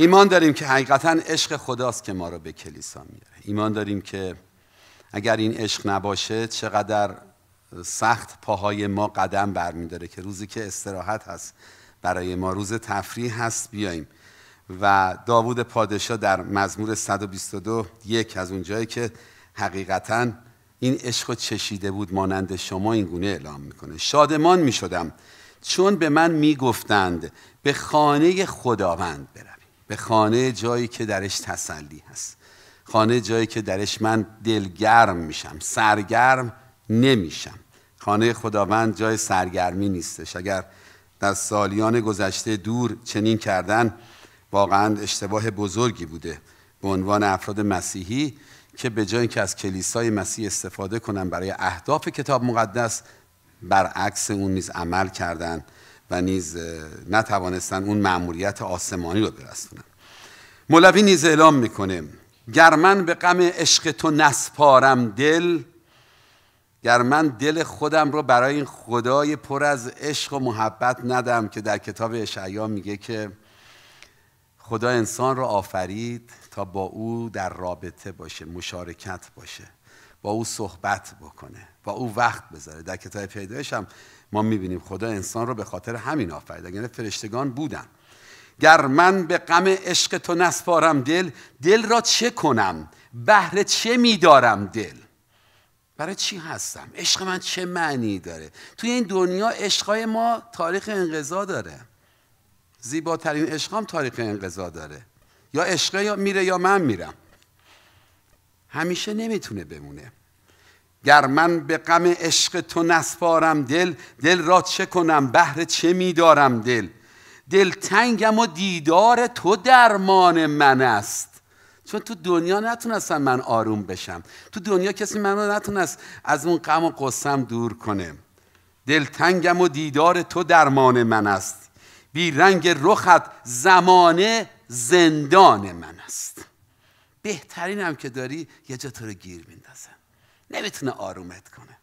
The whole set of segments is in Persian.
ایمان داریم که حقیقتا عشق خداست که ما رو به کلیسا میاره ایمان داریم که اگر این عشق نباشه چقدر سخت پاهای ما قدم برمیداره که روزی که استراحت هست برای ما روز تفریح هست بیایم و داوود پادشاه در مزمور 122 یک از اونجایی که حقیقتا این عشق چشیده بود مانند شما این گونه اعلام میکنه شادمان میشدم چون به من میگفتند به خانه خداوند برم به خانه جایی که درش تسلی هست خانه جایی که درش من دلگرم میشم سرگرم نمیشم خانه خداوند جای سرگرمی نیستش اگر در سالیان گذشته دور چنین کردن واقعا اشتباه بزرگی بوده به عنوان افراد مسیحی که به جای اینکه از کلیسای مسیح استفاده کنن برای اهداف کتاب مقدس برعکس اون نیز عمل کردند و نیز نتوانستن اون معمولیت آسمانی رو برسونن مولوی نیز اعلام میکنه گر من به غم عشق تو نسپارم دل گر من دل خودم رو برای این خدای پر از عشق و محبت ندم که در کتاب اشعیا میگه که خدا انسان رو آفرید تا با او در رابطه باشه مشارکت باشه با او صحبت بکنه با او وقت بذاره در کتاب پیدایش هم ما میبینیم خدا انسان رو به خاطر همین آفریده یعنی فرشتگان بودن گر من به غم عشق تو نسپارم دل دل را چه کنم بهره چه میدارم دل برای چی هستم عشق من چه معنی داره توی این دنیا عشقای ما تاریخ انقضا داره زیباترین عشقام تاریخ انقضا داره یا عشقه یا میره یا من میرم همیشه نمیتونه بمونه گر من به غم عشق تو نسپارم دل دل را چه کنم بهر چه میدارم دل دل تنگم و دیدار تو درمان من است چون تو دنیا نتونستم من آروم بشم تو دنیا کسی منو نتونست از اون غم و قصم دور کنه دلتنگم و دیدار تو درمان من است بی رنگ رخت زمانه زندان من است بهترینم که داری یه جا تو رو گیر میندازم نمیتونه آرومت کنه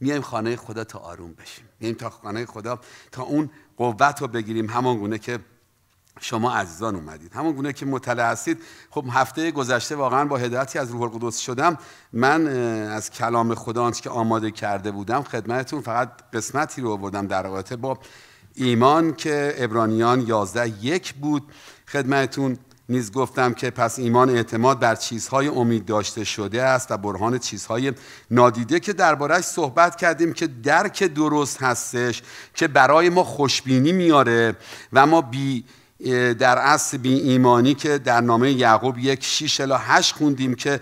میایم خانه خدا تا آروم بشیم میایم تا خانه خدا تا اون قوت رو بگیریم همان گونه که شما عزیزان اومدید همون گونه که مطلع هستید خب هفته گذشته واقعا با هدایتی از روح القدس شدم من از کلام خدا آنچه که آماده کرده بودم خدمتتون فقط قسمتی رو آوردم در رابطه با ایمان که ابرانیان 11 یک بود خدمتون نیز گفتم که پس ایمان اعتماد بر چیزهای امید داشته شده است و برهان چیزهای نادیده که دربارهش صحبت کردیم که درک درست هستش که برای ما خوشبینی میاره و ما بی در اصل بی ایمانی که در نامه یعقوب یک شیش الا هشت خوندیم که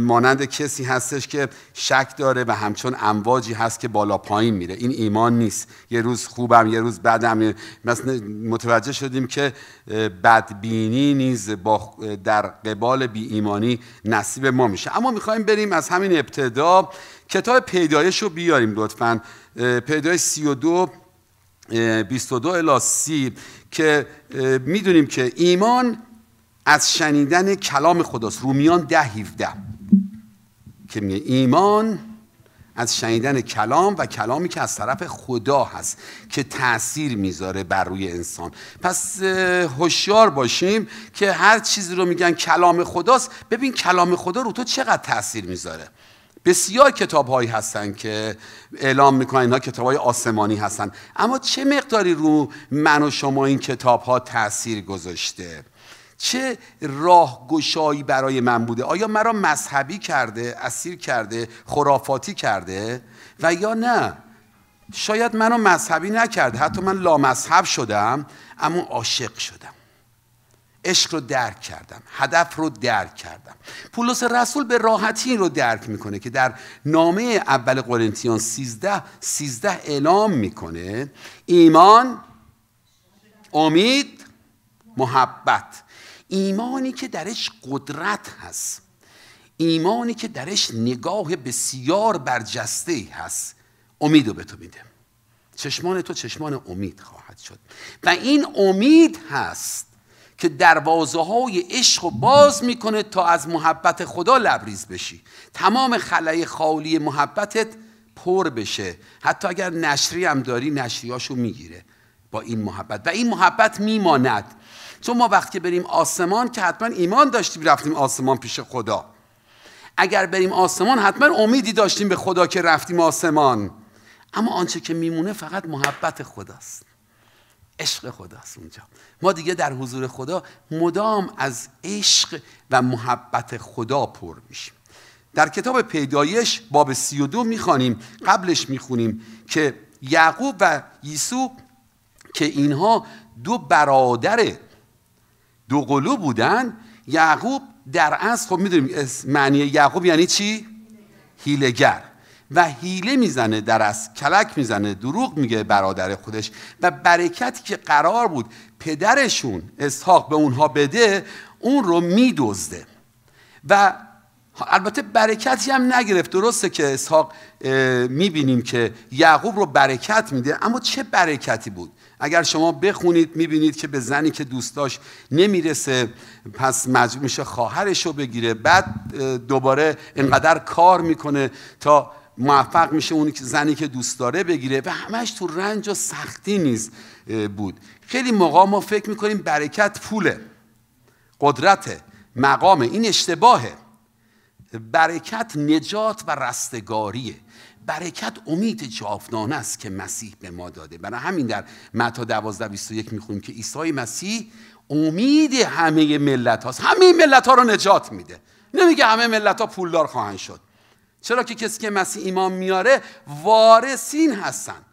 مانند کسی هستش که شک داره و همچون امواجی هست که بالا پایین میره این ایمان نیست یه روز خوبم یه روز بدم مثلا متوجه شدیم که بدبینی نیز با در قبال بی ایمانی نصیب ما میشه اما میخوایم بریم از همین ابتدا کتاب پیدایش رو بیاریم لطفا پیدایش 32 22 الی 30 که میدونیم که ایمان از شنیدن کلام خداست رومیان ده هیفده که میگه ایمان از شنیدن کلام و کلامی که از طرف خدا هست که تاثیر میذاره بر روی انسان پس هوشیار باشیم که هر چیزی رو میگن کلام خداست ببین کلام خدا رو تو چقدر تاثیر میذاره بسیار کتاب هایی هستن که اعلام میکنن اینها کتاب های آسمانی هستن اما چه مقداری رو من و شما این کتاب ها تاثیر گذاشته چه راه گشایی برای من بوده آیا مرا مذهبی کرده اسیر کرده خرافاتی کرده و یا نه شاید منو مذهبی نکرده حتی من لامذهب شدم اما عاشق شدم عشق رو درک کردم هدف رو درک کردم پولس رسول به راحتی رو درک میکنه که در نامه اول قرنتیان 13 13 اعلام میکنه ایمان امید محبت ایمانی که درش قدرت هست ایمانی که درش نگاه بسیار برجسته ای هست امید رو به تو میده چشمان تو چشمان امید خواهد شد و این امید هست که دروازه های عشق رو باز میکنه تا از محبت خدا لبریز بشی تمام خلای خالی محبتت پر بشه حتی اگر نشری هم داری نشریاشو میگیره با این محبت و این محبت میماند چون ما وقتی بریم آسمان که حتما ایمان داشتیم رفتیم آسمان پیش خدا اگر بریم آسمان حتما امیدی داشتیم به خدا که رفتیم آسمان اما آنچه که میمونه فقط محبت خداست عشق خداست اونجا ما دیگه در حضور خدا مدام از عشق و محبت خدا پر میشیم در کتاب پیدایش باب سی و دو میخوانیم قبلش میخونیم که یعقوب و یسوع که اینها دو برادر دو قلو بودن یعقوب در اصل خب میدونیم معنی یعقوب یعنی چی؟ هیلگر و حیله میزنه در از کلک میزنه دروغ میگه برادر خودش و برکتی که قرار بود پدرشون اسحاق به اونها بده اون رو میدزده و البته برکتی هم نگرفت درسته که اسحاق میبینیم که یعقوب رو برکت میده اما چه برکتی بود اگر شما بخونید میبینید که به زنی که دوست داشت نمیرسه پس مجبور میشه خواهرش رو بگیره بعد دوباره انقدر کار میکنه تا موفق میشه اونی که زنی که دوست داره بگیره و همش تو رنج و سختی نیز بود خیلی موقع ما فکر میکنیم برکت پوله قدرت مقامه این اشتباهه برکت نجات و رستگاریه برکت امید جاودانه است که مسیح به ما داده برای همین در متا 12 21 میخونیم که عیسی مسیح امید همه ملت هاست همه ملت ها رو نجات میده نمیگه همه ملت ها پولدار خواهند شد چرا که کسی که مسیح ایمان میاره وارثین هستن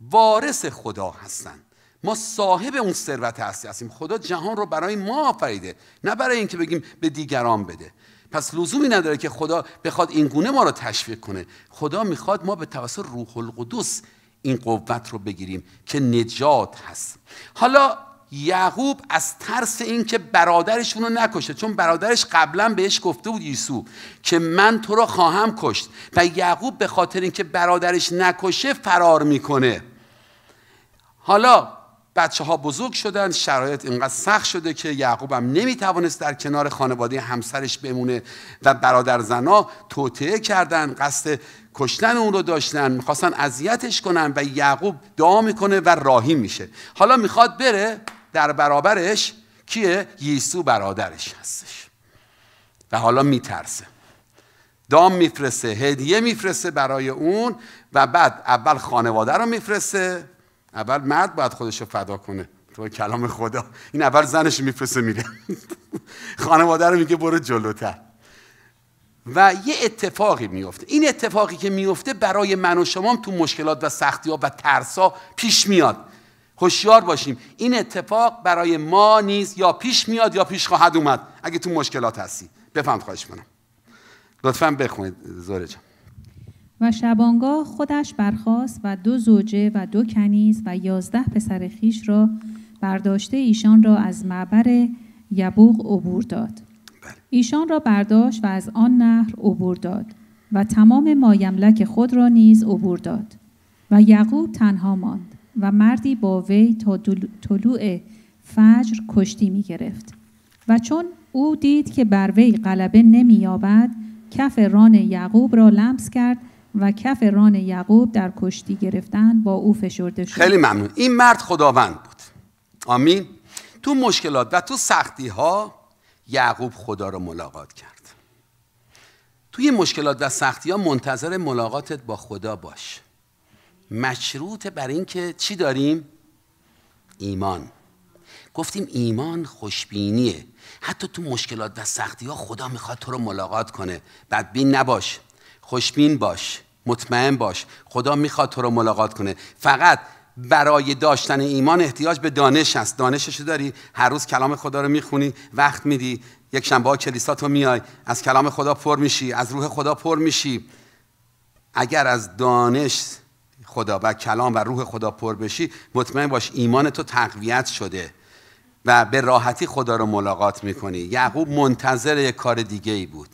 وارث خدا هستن ما صاحب اون ثروت هستی هستیم خدا جهان رو برای ما آفریده نه برای اینکه بگیم به دیگران بده پس لزومی نداره که خدا بخواد این گونه ما رو تشویق کنه خدا میخواد ما به توسط روح القدس این قوت رو بگیریم که نجات هست حالا یعقوب از ترس اینکه برادرشون رو نکشه چون برادرش قبلا بهش گفته بود یسوع که من تو رو خواهم کشت و یعقوب به خاطر اینکه برادرش نکشه فرار میکنه حالا بچه ها بزرگ شدن شرایط اینقدر سخت شده که یعقوب هم نمیتوانست در کنار خانواده همسرش بمونه و برادر زنا توطعه کردن قصد کشتن اون رو داشتن میخواستن اذیتش کنن و یعقوب دعا میکنه و راهی میشه حالا میخواد بره در برابرش کیه؟ ییسو برادرش هستش و حالا میترسه دام میفرسه هدیه میفرسه برای اون و بعد اول خانواده رو میفرسته اول مرد باید خودش رو فدا کنه تو کلام خدا این اول زنش میفرسه میره خانواده رو میگه برو جلوتر و یه اتفاقی میفته این اتفاقی که میفته برای من و شما تو مشکلات و سختی ها و ترس ها پیش میاد هوشیار باشیم این اتفاق برای ما نیز یا پیش میاد یا پیش خواهد اومد اگه تو مشکلات هستی بفهم خواهش کنم لطفا بخونید زوره و شبانگاه خودش برخاست و دو زوجه و دو کنیز و یازده پسر خیش را برداشته ایشان را از معبر یبوغ عبور داد بله. ایشان را برداشت و از آن نهر عبور داد و تمام مایملک خود را نیز عبور داد و یعقوب تنها ماند و مردی با وی تا طلوع فجر کشتی می گرفت و چون او دید که بر وی غلبه یابد کف ران یعقوب را لمس کرد و کف ران یعقوب در کشتی گرفتن با او فشرده شد خیلی ممنون این مرد خداوند بود آمین تو مشکلات و تو سختی ها یعقوب خدا را ملاقات کرد توی مشکلات و سختی ها منتظر ملاقاتت با خدا باش مشروط بر اینکه چی داریم ایمان گفتیم ایمان خوشبینیه حتی تو مشکلات و سختی ها خدا میخواد تو رو ملاقات کنه بدبین نباش خوشبین باش مطمئن باش خدا میخواد تو رو ملاقات کنه فقط برای داشتن ایمان احتیاج به دانش است دانشش داری هر روز کلام خدا رو میخونی وقت میدی یک شنبه کلیسا تو میای از کلام خدا پر میشی از روح خدا پر میشی اگر از دانش خدا و کلام و روح خدا پر بشی مطمئن باش ایمان تو تقویت شده و به راحتی خدا رو ملاقات میکنی یعقوب منتظر یک کار دیگه ای بود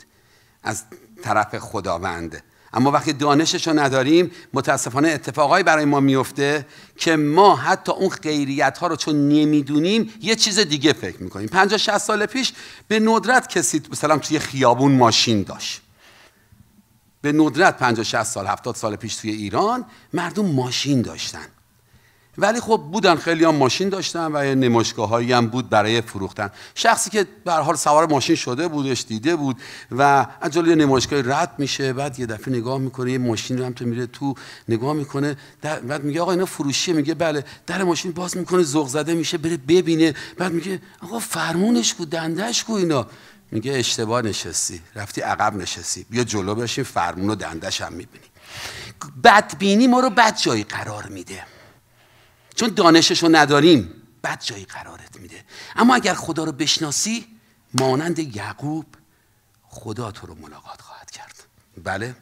از طرف خداوند اما وقتی دانشش رو نداریم متاسفانه اتفاقایی برای ما میفته که ما حتی اون غیریت ها رو چون نمیدونیم یه چیز دیگه فکر میکنیم 50 60 سال پیش به ندرت کسی مثلا توی خیابون ماشین داشت به ندرت 50 60 سال 70 سال پیش توی ایران مردم ماشین داشتن ولی خب بودن خیلی هم ماشین داشتن و یه نمایشگاه هایی هم بود برای فروختن شخصی که به حال سوار ماشین شده بودش دیده بود و از جلوی یه نمایشگاه رد میشه بعد یه دفعه نگاه میکنه یه ماشین رو هم تو میره تو نگاه میکنه بعد میگه آقا اینا فروشیه میگه بله در ماشین باز میکنه زغزده زده میشه بره ببینه بعد میگه آقا فرمونش بود دندش کو اینا میگه اشتباه نشستی رفتی عقب نشستی بیا جلو بشین فرمون و دندش هم میبینی بدبینی ما رو بد جایی قرار میده چون دانشش رو نداریم بد جایی قرارت میده اما اگر خدا رو بشناسی مانند یعقوب خدا تو رو ملاقات خواهد کرد بله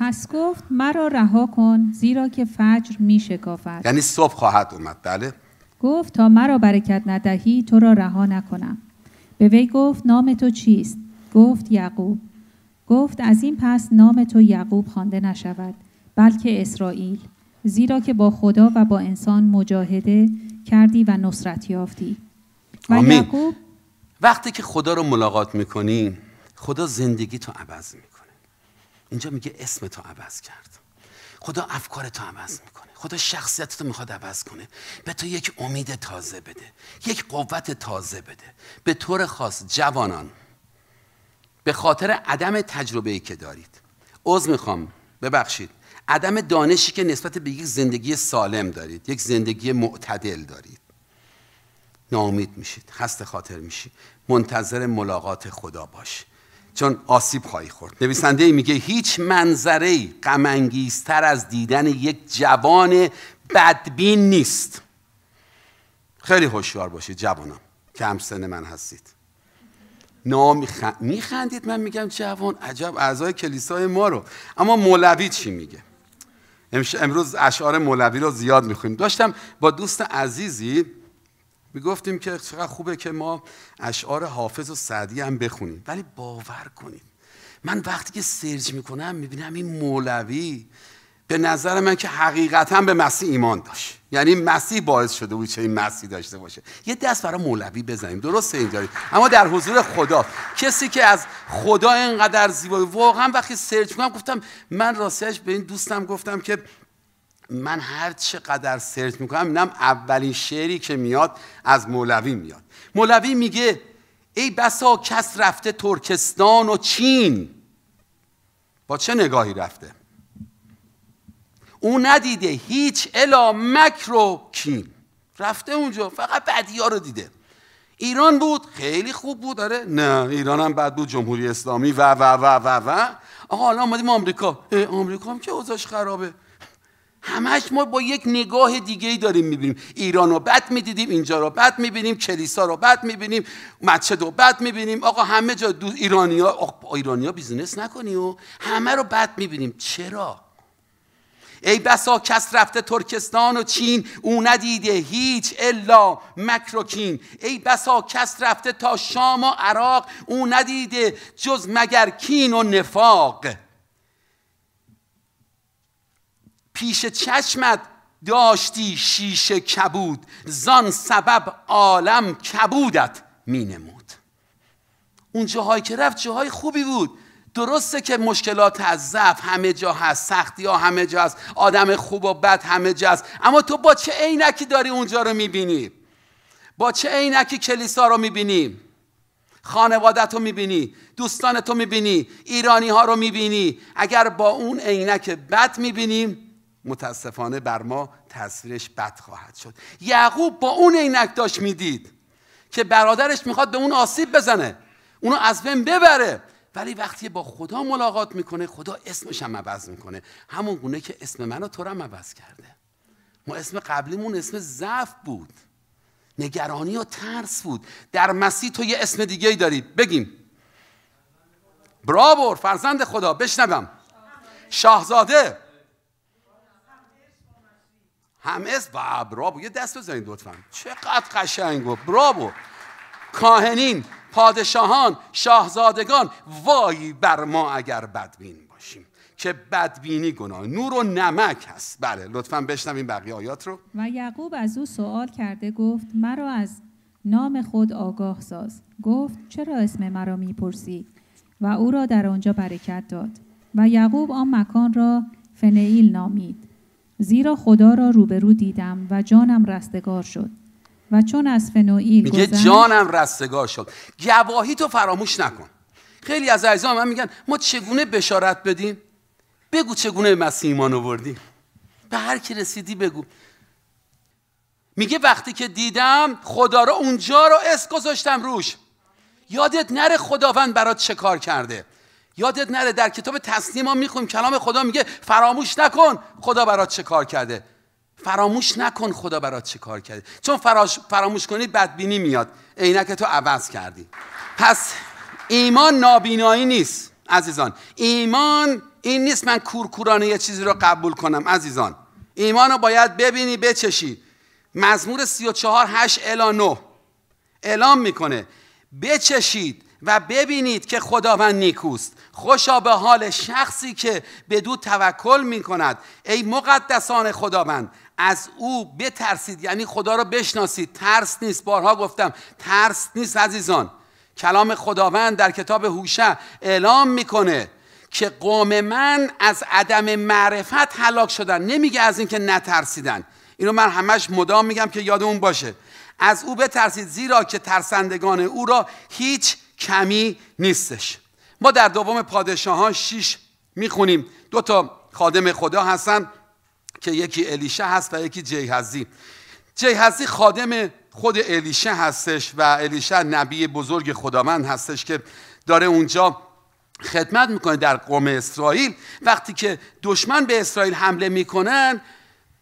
پس گفت مرا رها کن زیرا که فجر میشه کافر. یعنی صبح خواهد اومد بله گفت تا مرا برکت ندهی تو را رها نکنم به وی گفت نام تو چیست گفت یعقوب گفت از این پس نام تو یعقوب خوانده نشود بلکه اسرائیل زیرا که با خدا و با انسان مجاهده کردی و نصرت یافتی و یعقوب وقتی که خدا رو ملاقات میکنی خدا زندگی تو عوض میکنه اینجا میگه اسم تو عوض کرد خدا افکار تو عوض میکنه خدا شخصیت تو میخواد عوض کنه به تو یک امید تازه بده یک قوت تازه بده به طور خاص جوانان به خاطر عدم تجربه ای که دارید عوض میخوام ببخشید عدم دانشی که نسبت به یک زندگی سالم دارید یک زندگی معتدل دارید ناامید میشید خسته خاطر میشید منتظر ملاقات خدا باشید. چون آسیب خواهی خورد نویسنده میگه هیچ منظره قمنگیستر از دیدن یک جوان بدبین نیست خیلی هوشیار باشید جوانم کم سن من هستید نام خ... میخندید من میگم جوان عجب اعضای کلیسای ما رو اما مولوی چی میگه امروز اشعار مولوی رو زیاد میخونیم داشتم با دوست عزیزی گفتیم که چقدر خوبه که ما اشعار حافظ و سعدی هم بخونیم ولی باور کنیم من وقتی که سرچ میکنم میبینم این مولوی به نظر من که حقیقتا به مسیح ایمان داشت یعنی مسیح باعث شده بود چه این مسیح داشته باشه یه دست برای مولوی بزنیم درست اینجوری اما در حضور خدا کسی که از خدا اینقدر زیبا واقعا وقتی سرچ میکنم گفتم من راستش به این دوستم گفتم که من هر چقدر سرچ میکنم اینم اولین شعری که میاد از مولوی میاد مولوی میگه ای بسا کس رفته ترکستان و چین با چه نگاهی رفته او ندیده هیچ الا مکر کین رفته اونجا فقط بدی ها رو دیده ایران بود خیلی خوب بود داره نه ایران هم بد بود جمهوری اسلامی و و و و و آقا حالا آمدیم آمریکا آمریکا هم که اوضاعش خرابه همش ما با یک نگاه دیگه ای داریم میبینیم ایران رو بد میدیدیم اینجا رو بد میبینیم کلیسا رو بد میبینیم مسجد رو بد میبینیم آقا همه جا دو ایرانیا آقا ها بیزینس نکنی و همه رو بد میبینیم چرا ای بسا کس رفته ترکستان و چین او ندیده هیچ الا مکروکین ای بسا کس رفته تا شام و عراق او ندیده جز مگر کین و نفاق پیش چشمت داشتی شیشه کبود زان سبب عالم کبودت می نمود اون جاهایی که رفت جاهای خوبی بود درسته که مشکلات از ضعف همه جا هست سختی ها همه جا هست آدم خوب و بد همه جا هست اما تو با چه عینکی داری اونجا رو میبینی با چه عینکی کلیسا رو میبینی خانوادت رو میبینی دوستان تو میبینی ایرانی ها رو میبینی اگر با اون عینک بد میبینیم متاسفانه بر ما تصویرش بد خواهد شد یعقوب با اون عینک داشت میدید که برادرش میخواد به اون آسیب بزنه اونو از بین ببره ولی وقتی با خدا ملاقات میکنه خدا اسمش هم عوض میکنه همون گونه که اسم منو تو هم عوض کرده ما اسم قبلیمون اسم ضعف بود نگرانی و ترس بود در مسیح تو یه اسم دیگه ای داری بگیم برابر فرزند خدا بشنوم شاهزاده هم از و یه دست بزنید لطفا چقدر قشنگ و برابو کاهنین پادشاهان شاهزادگان وای بر ما اگر بدبین باشیم که بدبینی گناه نور و نمک هست بله لطفا بشنویم بقیه آیات رو و یعقوب از او سوال کرده گفت مرا از نام خود آگاه ساز گفت چرا اسم مرا میپرسی و او را در آنجا برکت داد و یعقوب آن مکان را فنئیل نامید زیرا خدا را روبرو دیدم و جانم رستگار شد و چون از فنوئیل میگه جانم رستگار شد گواهی تو فراموش نکن خیلی از عزیزان من میگن ما چگونه بشارت بدیم بگو چگونه مسیح ایمان آوردی به هر کی رسیدی بگو میگه وقتی که دیدم خدا را اونجا رو اس گذاشتم روش یادت نره خداوند برات چه کار کرده یادت نره در کتاب تسلیم ما میخونیم کلام خدا میگه فراموش نکن خدا برات چه کار کرده فراموش نکن خدا برات چه کار کرده چون فراموش کنی بدبینی میاد عینک تو عوض کردی پس ایمان نابینایی نیست عزیزان ایمان این نیست من کورکورانه یه چیزی رو قبول کنم عزیزان ایمان رو باید ببینی بچشی مزمور 34 8 الی 9 اعلام میکنه بچشید و ببینید که خداوند نیکوست خوشا به حال شخصی که به دو توکل می کند ای مقدسان خداوند از او بترسید یعنی خدا را بشناسید ترس نیست بارها گفتم ترس نیست عزیزان کلام خداوند در کتاب هوشع اعلام میکنه که قوم من از عدم معرفت هلاک شدن نمیگه از اینکه نترسیدن اینو من همش مدام میگم که یادمون باشه از او بترسید زیرا که ترسندگان او را هیچ کمی نیستش ما در دوم پادشاهان شیش میخونیم دو تا خادم خدا هستن که یکی الیشه هست و یکی جیهزی جیهزی خادم خود الیشه هستش و الیشه نبی بزرگ خداوند هستش که داره اونجا خدمت میکنه در قوم اسرائیل وقتی که دشمن به اسرائیل حمله میکنن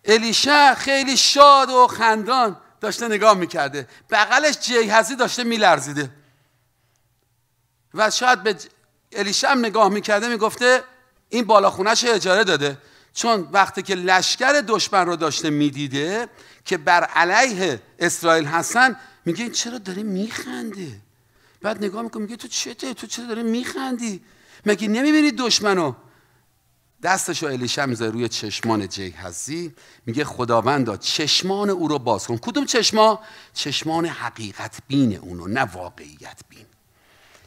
الیشه خیلی شاد و خندان داشته نگاه میکرده بغلش جیهزی داشته میلرزیده و شاید به الیشم نگاه میکرده میگفته این بالاخونش اجاره داده چون وقتی که لشکر دشمن رو داشته میدیده که بر علیه اسرائیل هستن میگه این چرا داره میخنده بعد نگاه میکنه میگه تو چته تو چرا داره میخندی مگه نمیبینی دشمنو دستش رو الیشا میذاره روی چشمان جیهزی میگه خداوندا چشمان او رو باز کن کدوم چشما چشمان حقیقت بین اونو نه واقعیت بین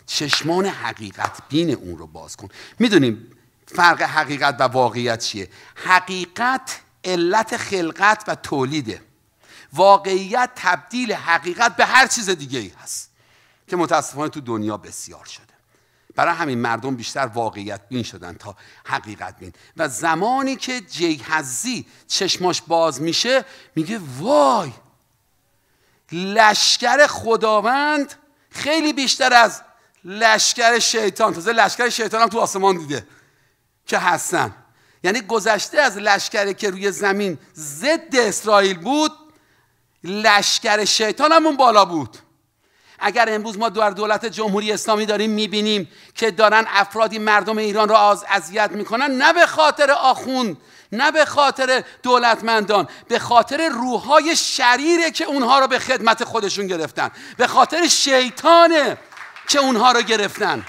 چشمان حقیقت بین اون رو باز کن میدونیم فرق حقیقت و واقعیت چیه حقیقت علت خلقت و تولیده واقعیت تبدیل حقیقت به هر چیز دیگه ای هست که متاسفانه تو دنیا بسیار شده برای همین مردم بیشتر واقعیت بین شدن تا حقیقت بین و زمانی که جیهزی چشماش باز میشه میگه وای لشکر خداوند خیلی بیشتر از لشکر شیطان تازه لشکر شیطان هم تو آسمان دیده که هستن یعنی گذشته از لشکری که روی زمین ضد اسرائیل بود لشکر شیطان همون اون بالا بود اگر امروز ما در دولت جمهوری اسلامی داریم میبینیم که دارن افرادی مردم ایران را از اذیت میکنن نه به خاطر آخوند نه به خاطر دولتمندان به خاطر روحای شریره که اونها را به خدمت خودشون گرفتن به خاطر شیطانه که اونها رو گرفتن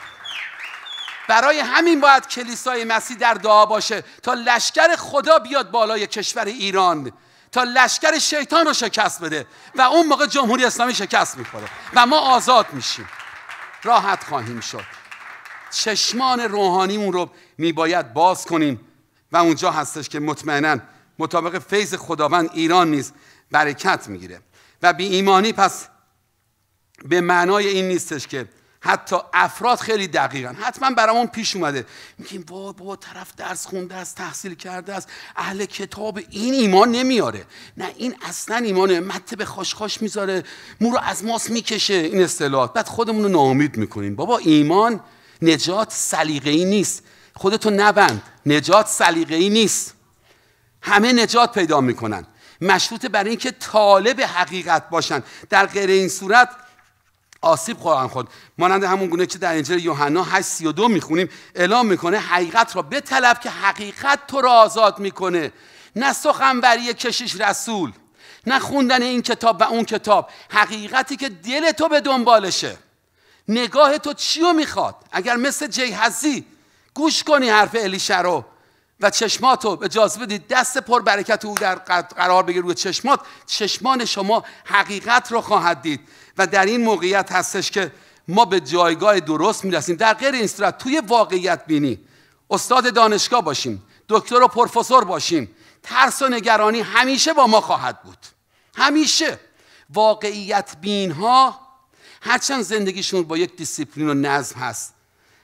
برای همین باید کلیسای مسیح در دعا باشه تا لشکر خدا بیاد بالای کشور ایران تا لشکر شیطان رو شکست بده و اون موقع جمهوری اسلامی شکست میخوره و ما آزاد میشیم راحت خواهیم شد چشمان روحانیمون رو میباید باز کنیم و اونجا هستش که مطمئنا مطابق فیض خداوند ایران نیز برکت میگیره و بی ایمانی پس به معنای این نیستش که حتی افراد خیلی دقیقا حتما برامون پیش اومده میگیم با بابا طرف درس خونده است تحصیل کرده است اهل کتاب این ایمان نمیاره نه این اصلا ایمانه مته به خاشخاش میذاره مو رو از ماس میکشه این اصطلاحات بعد خودمون رو ناامید میکنیم بابا ایمان نجات سلیقه نیست خودتو نبند نجات سلیقه نیست همه نجات پیدا میکنن مشروط بر اینکه طالب حقیقت باشن در غیر این صورت آسیب خواهند خود مانند همون گونه که در انجیل یوحنا 8:32 میخونیم اعلام میکنه حقیقت را به که حقیقت تو را آزاد میکنه نه سخنوری کشیش رسول نه خوندن این کتاب و اون کتاب حقیقتی که دل تو به دنبالشه نگاه تو چیو میخواد اگر مثل جیهزی گوش کنی حرف الیشه رو و چشماتو اجازه بدید دست پر برکت او در قرار بگیر روی چشمات چشمان شما حقیقت رو خواهد دید و در این موقعیت هستش که ما به جایگاه درست میرسیم در غیر این صورت توی واقعیت بینی استاد دانشگاه باشیم دکتر و پروفسور باشیم ترس و نگرانی همیشه با ما خواهد بود همیشه واقعیت بین ها هرچند زندگیشون با یک دیسیپلین و نظم هست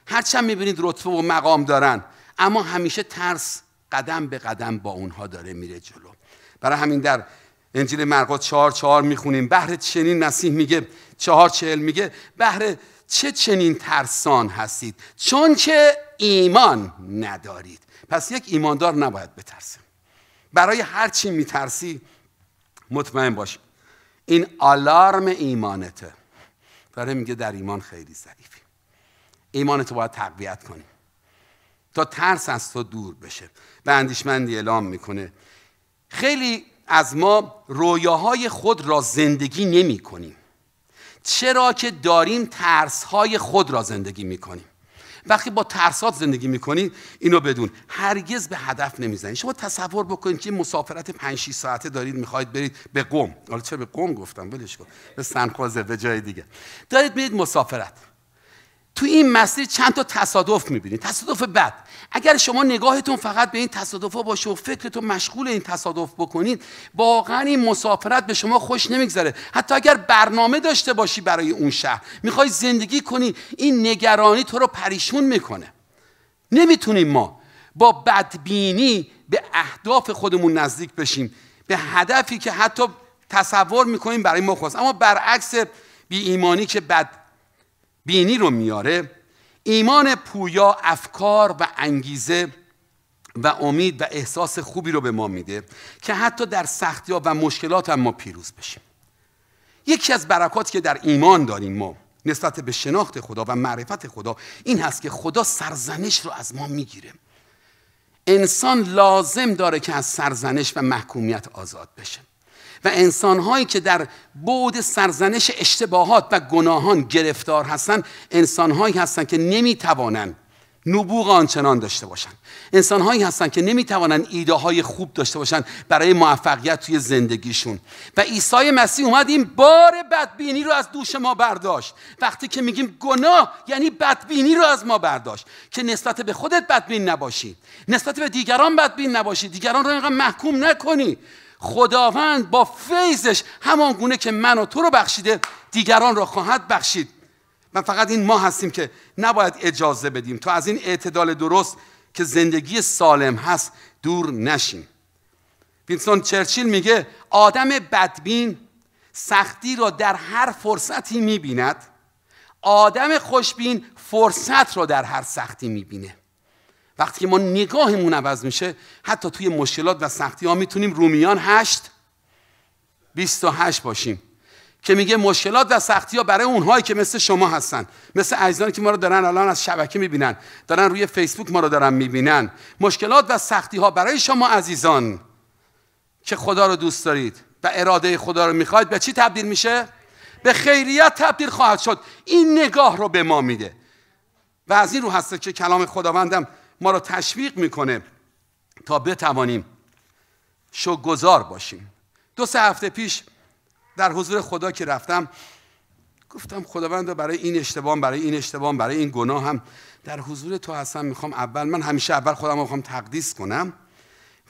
هرچند میبینید رتبه و مقام دارن اما همیشه ترس قدم به قدم با اونها داره میره جلو برای همین در انجیل مرقا چهار چهار میخونیم بهر چنین مسیح میگه چهار چهل میگه بهر چه چنین ترسان هستید چون که ایمان ندارید پس یک ایماندار نباید بترسه برای هر چی میترسی مطمئن باش این آلارم ایمانته داره میگه در ایمان خیلی ضعیفی ایمانتو باید تقویت کنی تا ترس از تو دور بشه و اندیشمندی اعلام میکنه خیلی از ما رویاهای خود را زندگی نمی کنیم چرا که داریم ترسهای خود را زندگی می کنیم وقتی با ترسات زندگی میکنی اینو بدون هرگز به هدف نمی‌زنید. شما تصور بکنید که مسافرت 5 6 ساعته دارید میخواید برید به قم حالا چه به قم گفتم ولش کن به سنخوزه به جای دیگه دارید میرید مسافرت تو این مسیر چند تا تصادف میبینید تصادف بد اگر شما نگاهتون فقط به این تصادف ها باشه و فکرتون مشغول این تصادف بکنید واقعا این مسافرت به شما خوش نمیگذره حتی اگر برنامه داشته باشی برای اون شهر میخوای زندگی کنی این نگرانی تو رو پریشون میکنه نمیتونیم ما با بدبینی به اهداف خودمون نزدیک بشیم به هدفی که حتی تصور میکنیم برای ما خواست اما برعکس بی ایمانی که بد بینی رو میاره ایمان پویا افکار و انگیزه و امید و احساس خوبی رو به ما میده که حتی در سختی ها و مشکلات هم ما پیروز بشیم یکی از برکاتی که در ایمان داریم ما نسبت به شناخت خدا و معرفت خدا این هست که خدا سرزنش رو از ما میگیره انسان لازم داره که از سرزنش و محکومیت آزاد بشه و هایی که در بعد سرزنش اشتباهات و گناهان گرفتار هستند هایی هستند که نمیتوانند نبوغ آنچنان داشته باشند هایی هستند که نمیتوانند ایده های خوب داشته باشند برای موفقیت توی زندگیشون و عیسی مسیح اومد این بار بدبینی رو از دوش ما برداشت وقتی که میگیم گناه یعنی بدبینی رو از ما برداشت که نسبت به خودت بدبین نباشی نسبت به دیگران بدبین نباشی دیگران رو محکوم نکنی خداوند با فیضش همان گونه که من و تو رو بخشیده دیگران را خواهد بخشید من فقط این ما هستیم که نباید اجازه بدیم تا از این اعتدال درست که زندگی سالم هست دور نشیم وینستون چرچیل میگه آدم بدبین سختی را در هر فرصتی میبیند آدم خوشبین فرصت را در هر سختی میبینه وقتی که ما نگاهمون عوض میشه حتی توی مشکلات و سختی ها میتونیم رومیان و 28 باشیم که میگه مشکلات و سختی ها برای اونهایی که مثل شما هستن مثل عزیزانی که ما رو دارن الان از شبکه میبینن دارن روی فیسبوک ما رو دارن میبینن مشکلات و سختی ها برای شما عزیزان که خدا رو دوست دارید و اراده خدا رو میخواید به چی تبدیل میشه به خیریت تبدیل خواهد شد این نگاه رو به ما میده و از این رو هست که کلام خداوندم ما را تشویق میکنه تا بتوانیم شوگذار باشیم دو سه هفته پیش در حضور خدا که رفتم گفتم خداوند برای این اشتباه برای این اشتباه برای این گناه هم در حضور تو هستم میخوام اول من همیشه اول خودم میخوام تقدیس کنم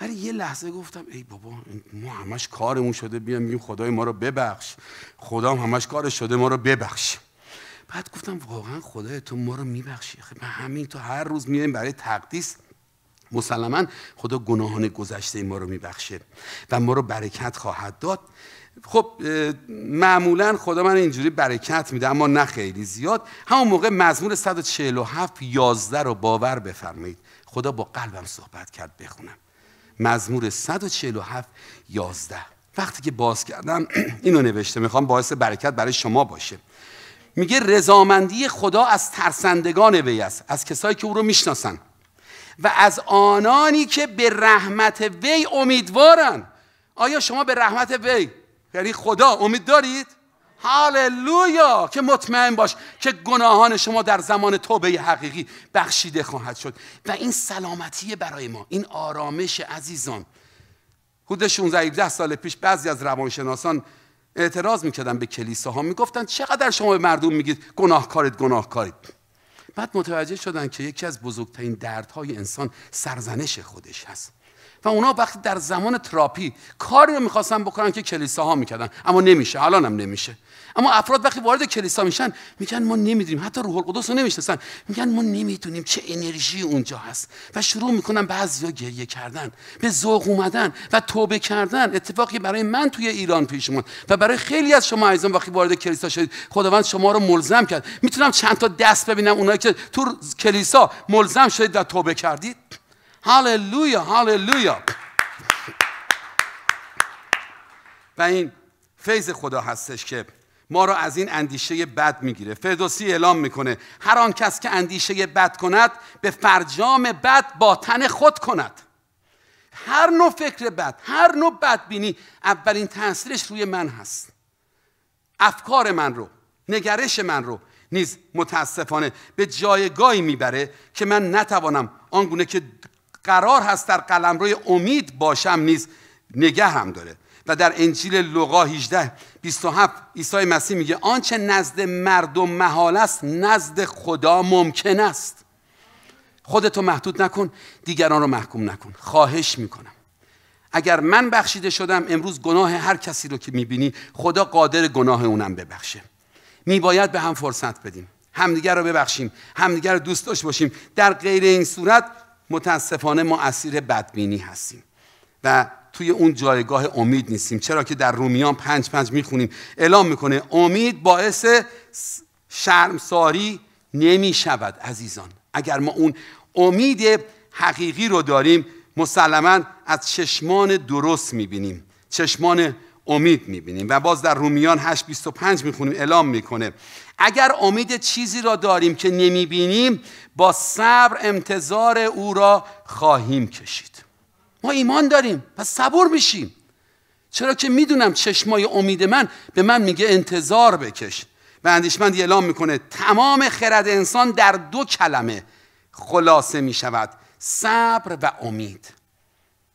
ولی یه لحظه گفتم ای بابا ما همش کارمون شده بیام میگیم خدای ما رو ببخش خدا همش کارش شده ما رو ببخش بعد گفتم واقعا خدای تو ما رو میبخشی من همین تو هر روز میایم برای تقدیس مسلما خدا گناهان گذشته ما رو میبخشه و ما رو برکت خواهد داد خب معمولا خدا من اینجوری برکت میده اما نه خیلی زیاد همون موقع مزمور 147 11 رو باور بفرمایید خدا با قلبم صحبت کرد بخونم مزمور 147 11 وقتی که باز کردم اینو نوشته میخوام باعث برکت برای شما باشه میگه رضامندی خدا از ترسندگان وی است از کسایی که او رو میشناسن و از آنانی که به رحمت وی امیدوارن آیا شما به رحمت وی یعنی خدا امید دارید هاللویا که مطمئن باش که گناهان شما در زمان توبه حقیقی بخشیده خواهد شد و این سلامتی برای ما این آرامش عزیزان حدود 16 17 سال پیش بعضی از روانشناسان اعتراض میکردن به کلیساها میگفتن چقدر شما به مردم میگید گناهکارید گناهکارید بعد متوجه شدن که یکی از بزرگترین دردهای انسان سرزنش خودش هست و اونا وقتی در زمان تراپی کاری رو میخواستن بکنن که کلیساها میکردن اما نمیشه هم نمیشه اما افراد وقتی وارد کلیسا میشن میگن ما نمیدونیم حتی روح القدس رو نمیشناسن میگن ما نمیدونیم چه انرژی اونجا هست و شروع میکنن بعضیا گریه کردن به ذوق اومدن و توبه کردن اتفاقی برای من توی ایران پیش اومد و برای خیلی از شما عزیزان وقتی وارد کلیسا شدید خداوند شما رو ملزم کرد میتونم چند تا دست ببینم اونایی که تو کلیسا ملزم شدید و توبه کردید هاللویا هاللویا و این فیض خدا هستش که ما را از این اندیشه بد میگیره فردوسی اعلام میکنه هر آن کس که اندیشه بد کند به فرجام بد با تن خود کند هر نوع فکر بد هر نوع بدبینی اولین تاثیرش روی من هست افکار من رو نگرش من رو نیز متاسفانه به جایگاهی میبره که من نتوانم آنگونه که قرار هست در روی امید باشم نیز نگه هم داره و در انجیل لوقا 18 27 عیسی مسیح میگه آنچه نزد مردم محال است نزد خدا ممکن است خودتو محدود نکن دیگران رو محکوم نکن خواهش میکنم اگر من بخشیده شدم امروز گناه هر کسی رو که میبینی خدا قادر گناه اونم ببخشه میباید به هم فرصت بدیم همدیگر رو ببخشیم همدیگر رو دوست داشت باشیم در غیر این صورت متاسفانه ما اسیر بدبینی هستیم و توی اون جایگاه امید نیستیم چرا که در رومیان پنج پنج میخونیم اعلام میکنه امید باعث شرمساری نمیشود عزیزان اگر ما اون امید حقیقی رو داریم مسلما از چشمان درست میبینیم چشمان امید میبینیم و باز در رومیان 8:25 میخونیم اعلام میکنه اگر امید چیزی را داریم که نمیبینیم با صبر انتظار او را خواهیم کشید ما ایمان داریم پس صبور میشیم چرا که میدونم چشمای امید من به من میگه انتظار بکش و اندیشمند اعلام میکنه تمام خرد انسان در دو کلمه خلاصه میشود صبر و امید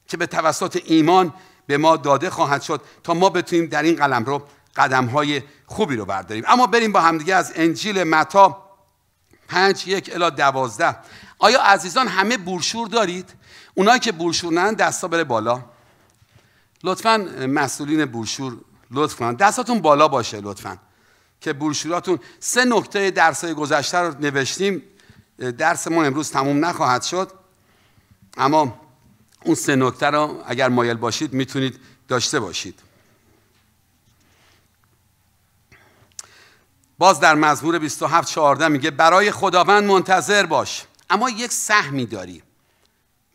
که به توسط ایمان به ما داده خواهد شد تا ما بتونیم در این قلم رو قدم های خوبی رو برداریم اما بریم با همدیگه از انجیل متا پنج یک الا دوازده آیا عزیزان همه برشور دارید؟ اونایی که بورشورن دستا بره بالا لطفا مسئولین بورشور لطف کنن دستاتون بالا باشه لطفا که بورشوراتون سه نکته درسای گذشته رو نوشتیم ما امروز تموم نخواهد شد اما اون سه نکته رو اگر مایل باشید میتونید داشته باشید باز در مزمور 27 14 میگه برای خداوند منتظر باش اما یک سهمی داری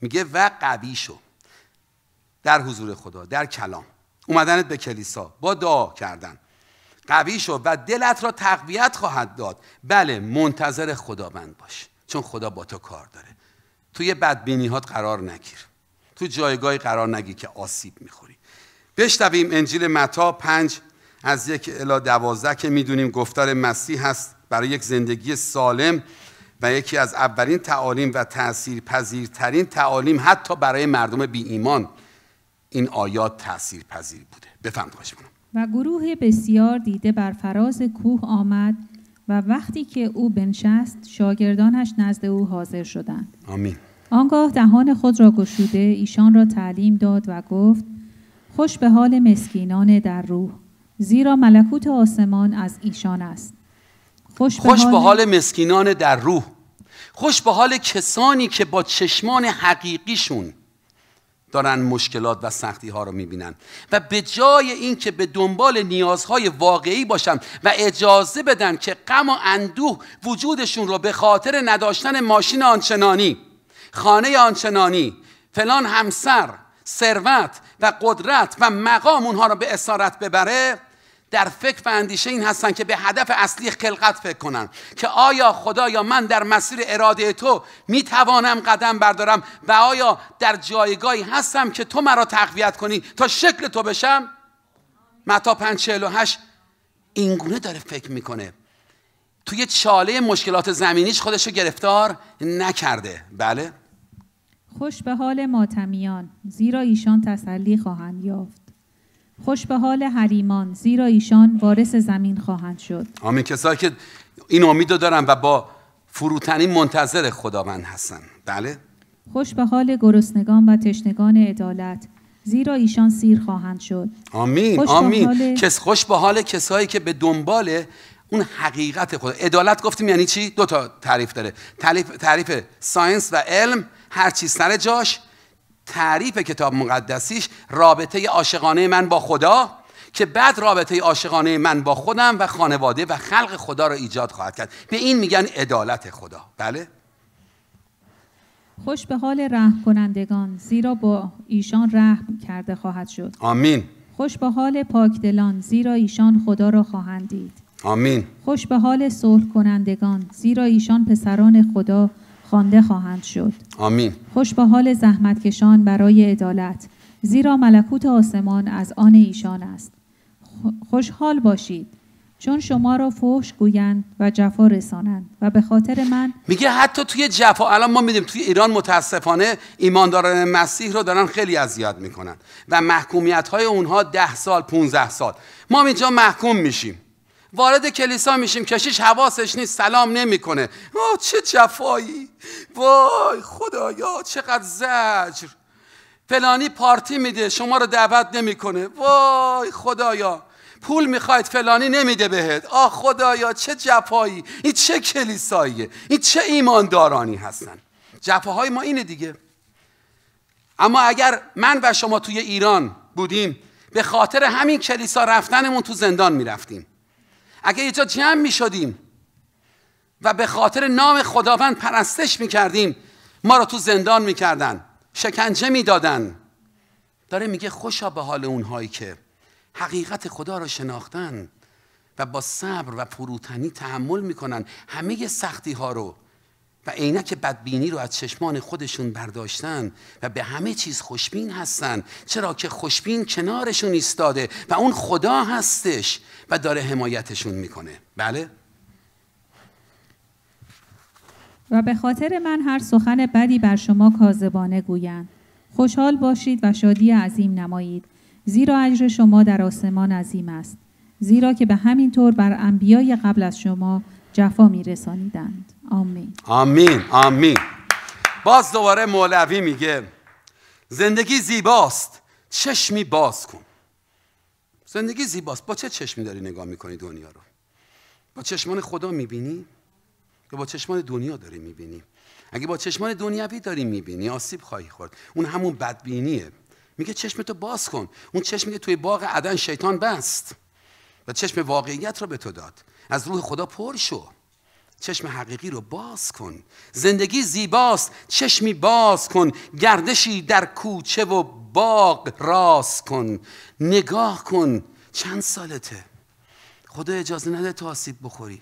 میگه و قوی شو در حضور خدا در کلام اومدنت به کلیسا با دعا کردن قوی شو و دلت را تقویت خواهد داد بله منتظر خداوند باش چون خدا با تو کار داره توی هات قرار نگیر تو جایگاهی قرار نگیر که آسیب میخوری بشنویم انجیل متا پنج از یک الا دوازده که میدونیم گفتار مسیح هست برای یک زندگی سالم و یکی از اولین تعالیم و تأثیر ترین تعالیم حتی برای مردم بی ایمان این آیات تأثیر پذیر بوده بفهم خواهش و گروه بسیار دیده بر فراز کوه آمد و وقتی که او بنشست شاگردانش نزد او حاضر شدند آمین آنگاه دهان خود را گشوده ایشان را تعلیم داد و گفت خوش به حال مسکینان در روح زیرا ملکوت آسمان از ایشان است خوش به, حال مسکینان در روح خوش به حال کسانی که با چشمان حقیقیشون دارن مشکلات و سختی ها رو میبینن و به جای اینکه به دنبال نیازهای واقعی باشن و اجازه بدن که غم و اندوه وجودشون رو به خاطر نداشتن ماشین آنچنانی خانه آنچنانی فلان همسر ثروت و قدرت و مقام اونها رو به اسارت ببره در فکر و اندیشه این هستن که به هدف اصلی خلقت فکر کنن که آیا خدا یا من در مسیر اراده تو می توانم قدم بردارم و آیا در جایگاهی هستم که تو مرا تقویت کنی تا شکل تو بشم متا 548 اینگونه داره فکر میکنه توی چاله مشکلات زمینیش خودش گرفتار نکرده بله خوش به حال ماتمیان زیرا ایشان تسلی خواهند یافت خوش به حال حریمان زیرا ایشان وارث زمین خواهند شد آمین کسایی که این امید رو دارن و با فروتنی منتظر خداوند هستن بله خوش به حال گرسنگان و تشنگان عدالت زیرا ایشان سیر خواهند شد آمین خوش آمین کس خوش به حال کسایی که به دنبال اون حقیقت خدا عدالت گفتیم یعنی چی دو تا تعریف داره تعریف, تعریف ساینس و علم هر چیز سر جاش تعریف کتاب مقدسیش رابطه عاشقانه من با خدا که بعد رابطه عاشقانه من با خودم و خانواده و خلق خدا را ایجاد خواهد کرد به این میگن عدالت خدا بله خوش به حال رحم کنندگان زیرا با ایشان رحم کرده خواهد شد آمین خوش به حال پاک دلان زیرا ایشان خدا را خواهند دید آمین خوش به حال صلح کنندگان زیرا ایشان پسران خدا خوانده خواهند شد آمین خوش به حال زحمتکشان برای عدالت زیرا ملکوت آسمان از آن ایشان است خوشحال باشید چون شما را فوش گویند و جفا رسانند و به خاطر من میگه حتی توی جفا الان ما میدیم توی ایران متاسفانه ایمانداران مسیح رو دارن خیلی اذیت میکنن و محکومیت های اونها ده سال 15 سال ما اینجا محکوم میشیم وارد کلیسا میشیم کشیش حواسش نیست سلام نمیکنه آه چه جفایی وای خدایا چقدر زجر فلانی پارتی میده شما رو دعوت نمیکنه وای خدایا پول میخواید فلانی نمیده بهت آه خدایا چه جفایی این چه کلیساییه این چه ایماندارانی هستن جفاهای ما اینه دیگه اما اگر من و شما توی ایران بودیم به خاطر همین کلیسا رفتنمون تو زندان میرفتیم اگه یه جا جمع می و به خاطر نام خداوند پرستش می کردیم ما را تو زندان میکردن شکنجه می دادن داره میگه خوشا به حال اونهایی که حقیقت خدا رو شناختن و با صبر و فروتنی تحمل میکنن همه سختی ها رو و عینک بدبینی رو از چشمان خودشون برداشتن و به همه چیز خوشبین هستن چرا که خوشبین کنارشون ایستاده و اون خدا هستش و داره حمایتشون میکنه بله؟ و به خاطر من هر سخن بدی بر شما کاذبانه گویند خوشحال باشید و شادی عظیم نمایید زیرا اجر شما در آسمان عظیم است زیرا که به همین طور بر انبیای قبل از شما جفا میرسانیدند آمین آمین آمین باز دوباره مولوی میگه زندگی زیباست چشمی باز کن زندگی زیباست با چه چشمی داری نگاه میکنی دنیا رو با چشمان خدا میبینی یا با چشمان دنیا داری میبینی اگه با چشمان دنیاوی داری میبینی آسیب خواهی خورد اون همون بدبینیه میگه چشمتو باز کن اون چشمی که توی باغ عدن شیطان بست و چشم واقعیت رو به تو داد از روح خدا پر شو چشم حقیقی رو باز کن زندگی زیباست چشمی باز کن گردشی در کوچه و باغ راست کن نگاه کن چند سالته خدا اجازه نده تو آسیب بخوری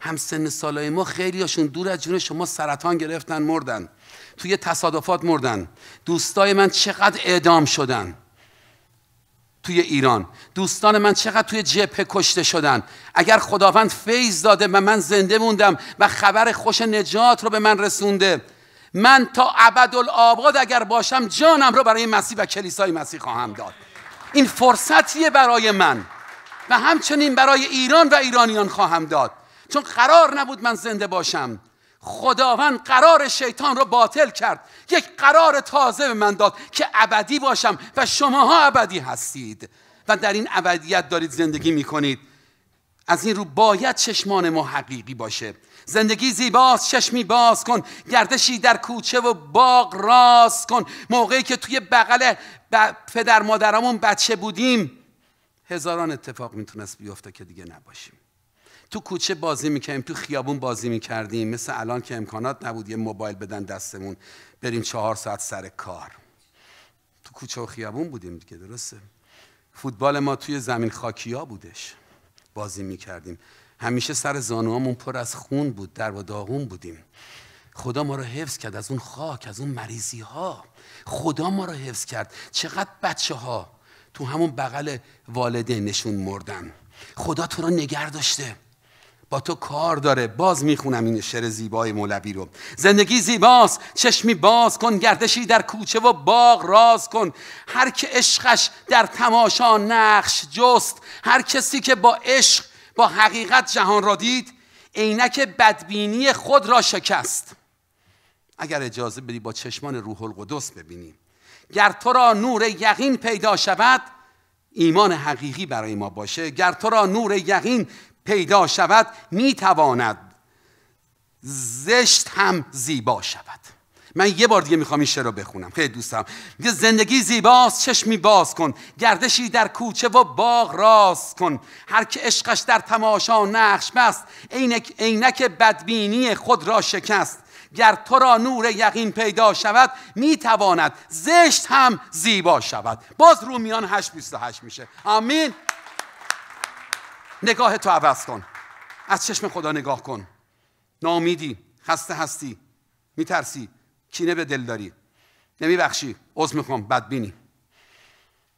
همسن سالای ما خیلیاشون دور از جون شما سرطان گرفتن مردن توی تصادفات مردن دوستای من چقدر اعدام شدن توی ایران دوستان من چقدر توی جبهه کشته شدن اگر خداوند فیض داده و من زنده موندم و خبر خوش نجات رو به من رسونده من تا ابدالآباد اگر باشم جانم رو برای مسیح و کلیسای مسیح خواهم داد این فرصتیه برای من و همچنین برای ایران و ایرانیان خواهم داد چون قرار نبود من زنده باشم خداوند قرار شیطان رو باطل کرد یک قرار تازه به من داد که ابدی باشم و شماها ابدی هستید و در این ابدیت دارید زندگی میکنید از این رو باید چشمان ما حقیقی باشه زندگی زیباست چشمی باز کن گردشی در کوچه و باغ راست کن موقعی که توی بغل ب... پدر مادرمون بچه بودیم هزاران اتفاق میتونست بیفته که دیگه نباشیم تو کوچه بازی میکردیم تو خیابون بازی میکردیم مثل الان که امکانات نبود یه موبایل بدن دستمون بریم چهار ساعت سر کار تو کوچه و خیابون بودیم دیگه درسته فوتبال ما توی زمین خاکیا بودش بازی میکردیم همیشه سر زانوامون پر از خون بود در و داغون بودیم خدا ما رو حفظ کرد از اون خاک از اون مریضی ها خدا ما رو حفظ کرد چقدر بچه ها تو همون بغل والدینشون مردن خدا تو رو نگر داشته با تو کار داره باز میخونم این شعر زیبای مولوی رو زندگی زیباست چشمی باز کن گردشی در کوچه و باغ راز کن هر که عشقش در تماشا نقش جست هر کسی که با عشق با حقیقت جهان را دید عینک بدبینی خود را شکست اگر اجازه بدی با چشمان روح القدس ببینیم گر تو را نور یقین پیدا شود ایمان حقیقی برای ما باشه گر تو را نور یقین پیدا شود میتواند زشت هم زیبا شود من یه بار دیگه میخوام این شعر رو بخونم خیلی دوستم زندگی زیباست چشمی باز کن گردشی در کوچه و باغ راست کن هر که عشقش در تماشا نقش بست عینک عینک بدبینی خود را شکست گر تو را نور یقین پیدا شود میتواند زشت هم زیبا شود باز رومیان 828 میشه آمین نگاه تو عوض کن از چشم خدا نگاه کن نامیدی خسته هستی میترسی کینه به دل داری نمیبخشی عوض میخوام بدبینی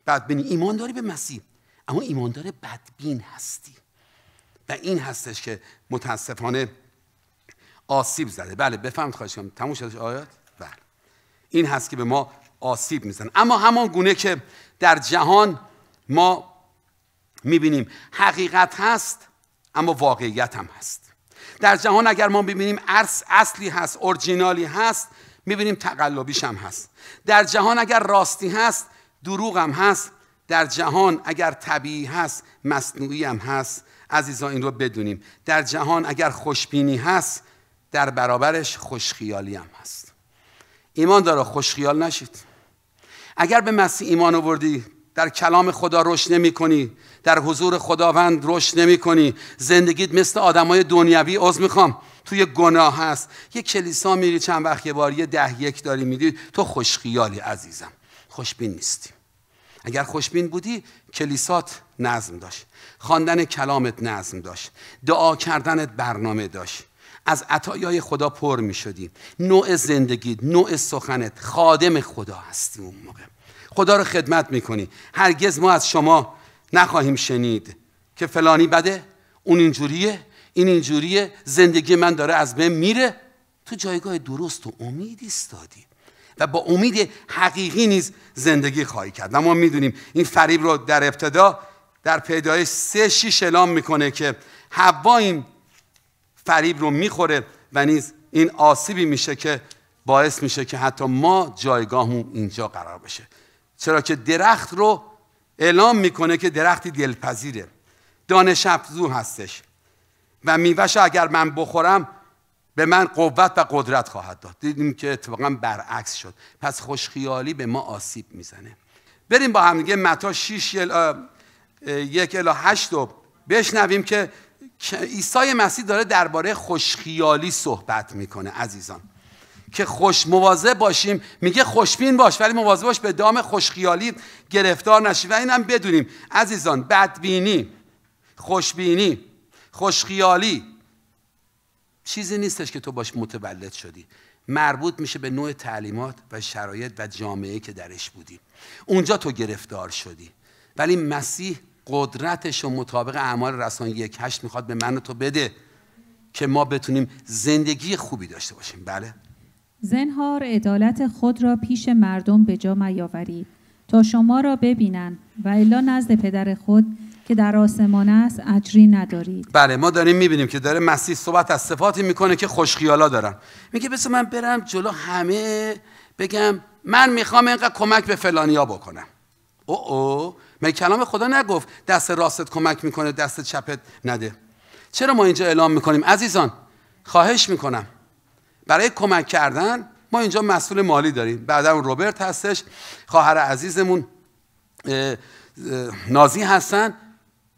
بدبینی ایمان داری به مسیح اما ایماندار بدبین هستی و این هستش که متاسفانه آسیب زده بله بفهم خواهش کنم تموم شدش آیات بله این هست که به ما آسیب میزن اما همان گونه که در جهان ما میبینیم حقیقت هست اما واقعیت هم هست در جهان اگر ما ببینیم ارس اصلی هست اورجینالی هست میبینیم تقلبیش هم هست در جهان اگر راستی هست دروغ هم هست در جهان اگر طبیعی هست مصنوعی هم هست عزیزا این رو بدونیم در جهان اگر خوشبینی هست در برابرش خوشخیالی هم هست ایمان داره خوشخیال نشید اگر به مسیح ایمان آوردی در کلام خدا رشد نمی کنی در حضور خداوند رشد نمی کنی زندگیت مثل آدمای دنیوی عذر میخوام توی گناه هست یه کلیسا میری چند وقت یه بار یه ده یک داری میدی تو خوشخیالی عزیزم خوشبین نیستی اگر خوشبین بودی کلیسات نظم داشت خواندن کلامت نظم داشت دعا کردنت برنامه داشت از عطایای خدا پر می شدی نوع زندگی نوع سخنت خادم خدا هستی اون موقع خدا رو خدمت می کنی هرگز ما از شما نخواهیم شنید که فلانی بده اون اینجوریه این اینجوریه زندگی من داره از بین میره تو جایگاه درست و امید استادی و با امید حقیقی نیز زندگی خواهی کرد و ما میدونیم این فریب رو در ابتدا در پیدایش سه شیش اعلام میکنه که حوا این فریب رو میخوره و نیز این آسیبی میشه که باعث میشه که حتی ما جایگاهمون اینجا قرار بشه چرا که درخت رو اعلام میکنه که درختی دلپذیره دانش افزو هستش و میوهش اگر من بخورم به من قوت و قدرت خواهد داد دیدیم که اتفاقا برعکس شد پس خوشخیالی به ما آسیب میزنه بریم با هم دیگه متا 6 یک الا 8 رو بشنویم که عیسی مسیح داره درباره خوشخیالی صحبت میکنه عزیزان که خوش مواظب باشیم میگه خوشبین باش ولی مواظب باش به دام خوشخیالی گرفتار نشی و اینم بدونیم عزیزان بدبینی خوشبینی خوشخیالی چیزی نیستش که تو باش متولد شدی مربوط میشه به نوع تعلیمات و شرایط و جامعه که درش بودی اونجا تو گرفتار شدی ولی مسیح قدرتش و مطابق اعمال رسان یک هشت میخواد به منو تو بده که ما بتونیم زندگی خوبی داشته باشیم بله زنهار عدالت خود را پیش مردم به جا میاورید تا شما را ببینند و الا نزد پدر خود که در آسمان است اجری ندارید بله ما داریم میبینیم که داره مسیح صحبت از صفاتی میکنه که خوشخیالا دارن میگه بس من برم جلو همه بگم من میخوام اینقدر کمک به فلانیا بکنم او او من کلام خدا نگفت دست راستت کمک میکنه دست چپت نده چرا ما اینجا اعلام میکنیم عزیزان خواهش میکنم برای کمک کردن ما اینجا مسئول مالی داریم بعد اون روبرت هستش خواهر عزیزمون نازی هستن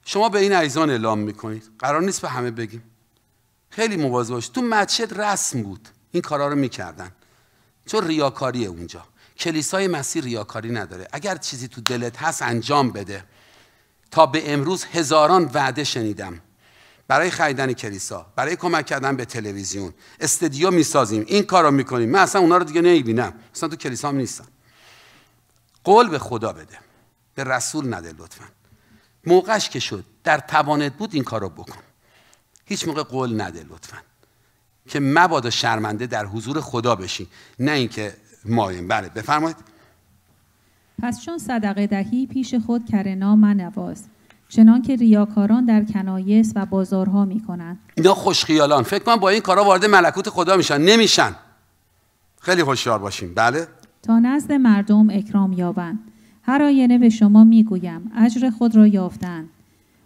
شما به این عیزان اعلام میکنید قرار نیست به همه بگیم خیلی مواظب باش تو مسجد رسم بود این کارا رو میکردن چون ریاکاری اونجا کلیسای مسیح ریاکاری نداره اگر چیزی تو دلت هست انجام بده تا به امروز هزاران وعده شنیدم برای خریدن کلیسا برای کمک کردن به تلویزیون استدیو میسازیم این کار رو میکنیم من اصلا اونا رو دیگه نمیبینم اصلا تو کلیسام نیستم قول به خدا بده به رسول نده لطفا موقعش که شد در توانت بود این کار رو بکن هیچ موقع قول نده لطفا که مبادا شرمنده در حضور خدا بشی نه اینکه مایم بله بفرمایید پس چون صدقه دهی پیش خود کرنا منواز که ریاکاران در کنایس و بازارها میکنند اینا خوشخیالان فکر کنم با این کارا وارد ملکوت خدا میشن نمیشن خیلی هوشیار باشیم بله تا نزد مردم اکرام یابند هر آینه به شما میگویم اجر خود را یافتند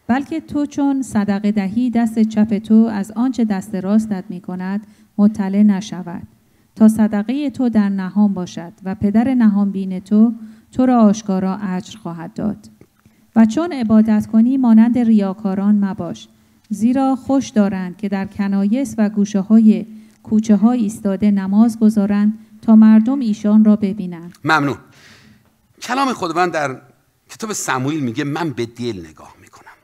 بلکه تو چون صدقه دهی دست چپ تو از آنچه دست راستت میکند مطلع نشود تا صدقه تو در نهان باشد و پدر نهان بین تو تو را آشکارا اجر خواهد داد و چون عبادت کنی مانند ریاکاران مباش زیرا خوش دارند که در کنایس و گوشه های کوچه های ایستاده نماز گذارند تا مردم ایشان را ببینند ممنون کلام خداوند در کتاب سموئیل میگه من به دل نگاه میکنم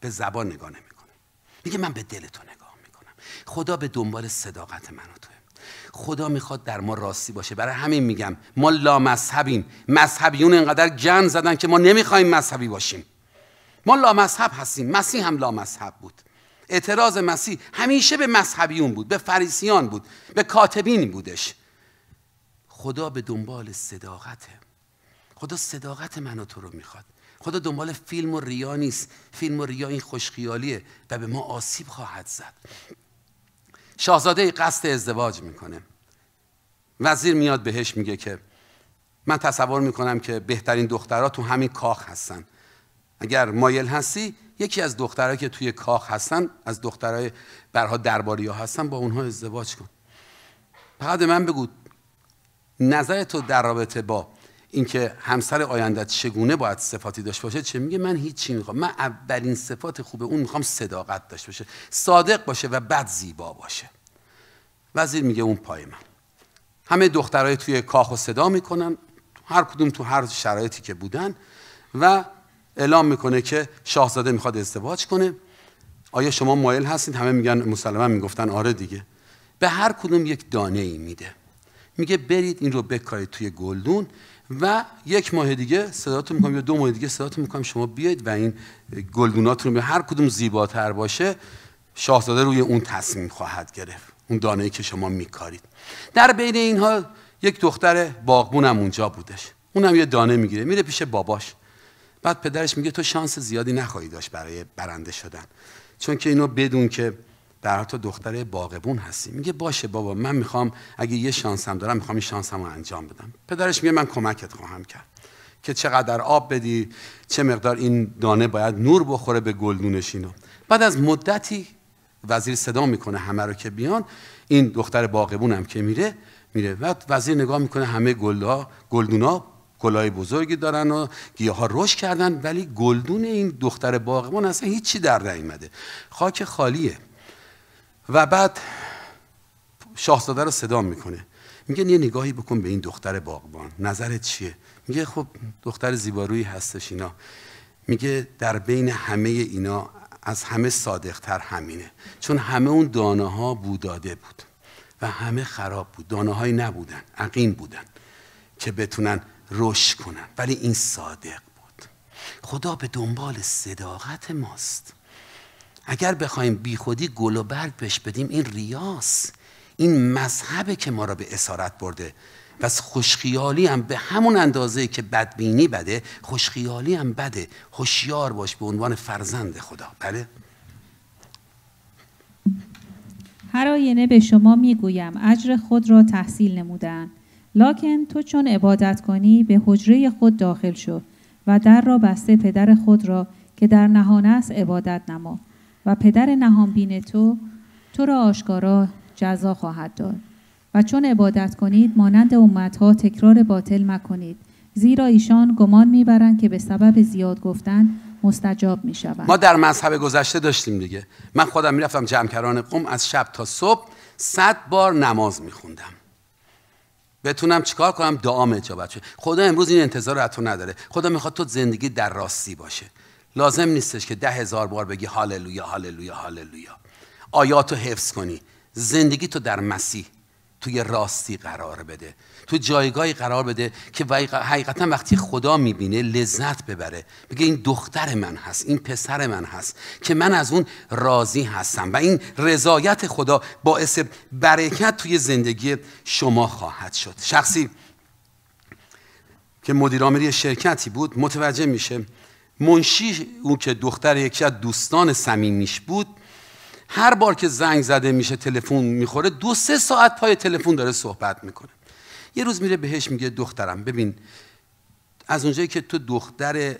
به زبان نگاه نمیکنم میگه من به دل تو نگاه میکنم خدا به دنبال صداقت من و خدا میخواد در ما راستی باشه برای همین میگم ما لا مذهبیم مذهبیون انقدر جن زدن که ما نمیخوایم مذهبی باشیم ما لا مذهب هستیم مسیح هم لا مذهب بود اعتراض مسیح همیشه به مذهبیون بود به فریسیان بود به کاتبین بودش خدا به دنبال صداقته خدا صداقت من و تو رو میخواد خدا دنبال فیلم و ریا نیست فیلم و ریا این خوشخیالیه و به ما آسیب خواهد زد شاهزاده قصد ازدواج میکنه وزیر میاد بهش میگه که من تصور میکنم که بهترین دخترها تو همین کاخ هستن اگر مایل هستی یکی از دخترها که توی کاخ هستن از دخترهای برها درباری ها هستن با اونها ازدواج کن فقط من بگو نظر تو در رابطه با اینکه همسر آیندت چگونه باید صفاتی داشت باشه چه میگه من هیچی میخوام من اولین صفات خوبه اون میخوام صداقت داشت باشه صادق باشه و بد زیبا باشه وزیر میگه اون پای من همه دخترای توی کاخ و صدا میکنن هر کدوم تو هر شرایطی که بودن و اعلام میکنه که شاهزاده میخواد ازدواج کنه آیا شما مایل هستید همه میگن مسلما میگفتن آره دیگه به هر کدوم یک دانه ای میده میگه برید این رو بکارید توی گلدون و یک ماه دیگه صداتون میکنم یا دو ماه دیگه صداتون میکنم شما بیاید و این گلدوناتون رو هر کدوم زیباتر باشه شاهزاده روی اون تصمیم خواهد گرفت اون دانه که شما میکارید در بین اینها یک دختر باغبون هم اونجا بودش اونم یه دانه میگیره میره پیش باباش بعد پدرش میگه تو شانس زیادی نخواهی داشت برای برنده شدن چون که اینو بدون که در حالت دختر باغبون هستی میگه باشه بابا من میخوام اگه یه هم دارم میخوام این شانسم رو انجام بدم پدرش میگه من کمکت خواهم کرد که چقدر آب بدی چه مقدار این دانه باید نور بخوره به گلدونش اینو بعد از مدتی وزیر صدا میکنه همه رو که بیان این دختر باقبون هم که میره میره بعد وزیر نگاه میکنه همه گلها گلدونا گلای بزرگی دارن و گیاه ها رشد کردن ولی گلدون این دختر باغبون اصلا هیچی در نیومده خاک خالیه و بعد شاهزاده رو صدا میکنه میگه یه نگاهی بکن به این دختر باغبان نظرت چیه میگه خب دختر زیبارویی هستش اینا میگه در بین همه اینا از همه صادقتر همینه چون همه اون دانه ها بوداده بود و همه خراب بود دانه های نبودن عقیم بودن که بتونن رشد کنن ولی این صادق بود خدا به دنبال صداقت ماست اگر بخوایم بیخودی گل و برگ بهش بدیم این ریاس این مذهبه که ما را به اسارت برده و خوشخیالی هم به همون اندازه که بدبینی بده خوشخیالی هم بده هوشیار باش به عنوان فرزند خدا بله هر آینه به شما میگویم اجر خود را تحصیل نمودن لکن تو چون عبادت کنی به حجره خود داخل شو و در را بسته پدر خود را که در نهان است عبادت نما و پدر بین تو تو را آشکارا جزا خواهد داد و چون عبادت کنید مانند امتها تکرار باطل مکنید زیرا ایشان گمان میبرند که به سبب زیاد گفتن مستجاب میشوند ما در مذهب گذشته داشتیم دیگه من خودم میرفتم جمکران قوم از شب تا صبح صد بار نماز میخوندم بتونم چیکار کنم دعام اجابت شد. خدا امروز این انتظار رو نداره خدا میخواد تو زندگی در راستی باشه لازم نیستش که ده هزار بار بگی هاللویا هاللویا هاللویا آیاتو حفظ کنی زندگی تو در مسیح توی راستی قرار بده تو جایگاهی قرار بده که حقیقتا وقتی خدا میبینه لذت ببره بگه این دختر من هست این پسر من هست که من از اون راضی هستم و این رضایت خدا باعث برکت توی زندگی شما خواهد شد شخصی که مدیر شرکتی بود متوجه میشه منشی اون که دختر یکی از دوستان صمیمیش بود هر بار که زنگ زده میشه تلفن میخوره دو سه ساعت پای تلفن داره صحبت میکنه یه روز میره بهش میگه دخترم ببین از اونجایی که تو دختر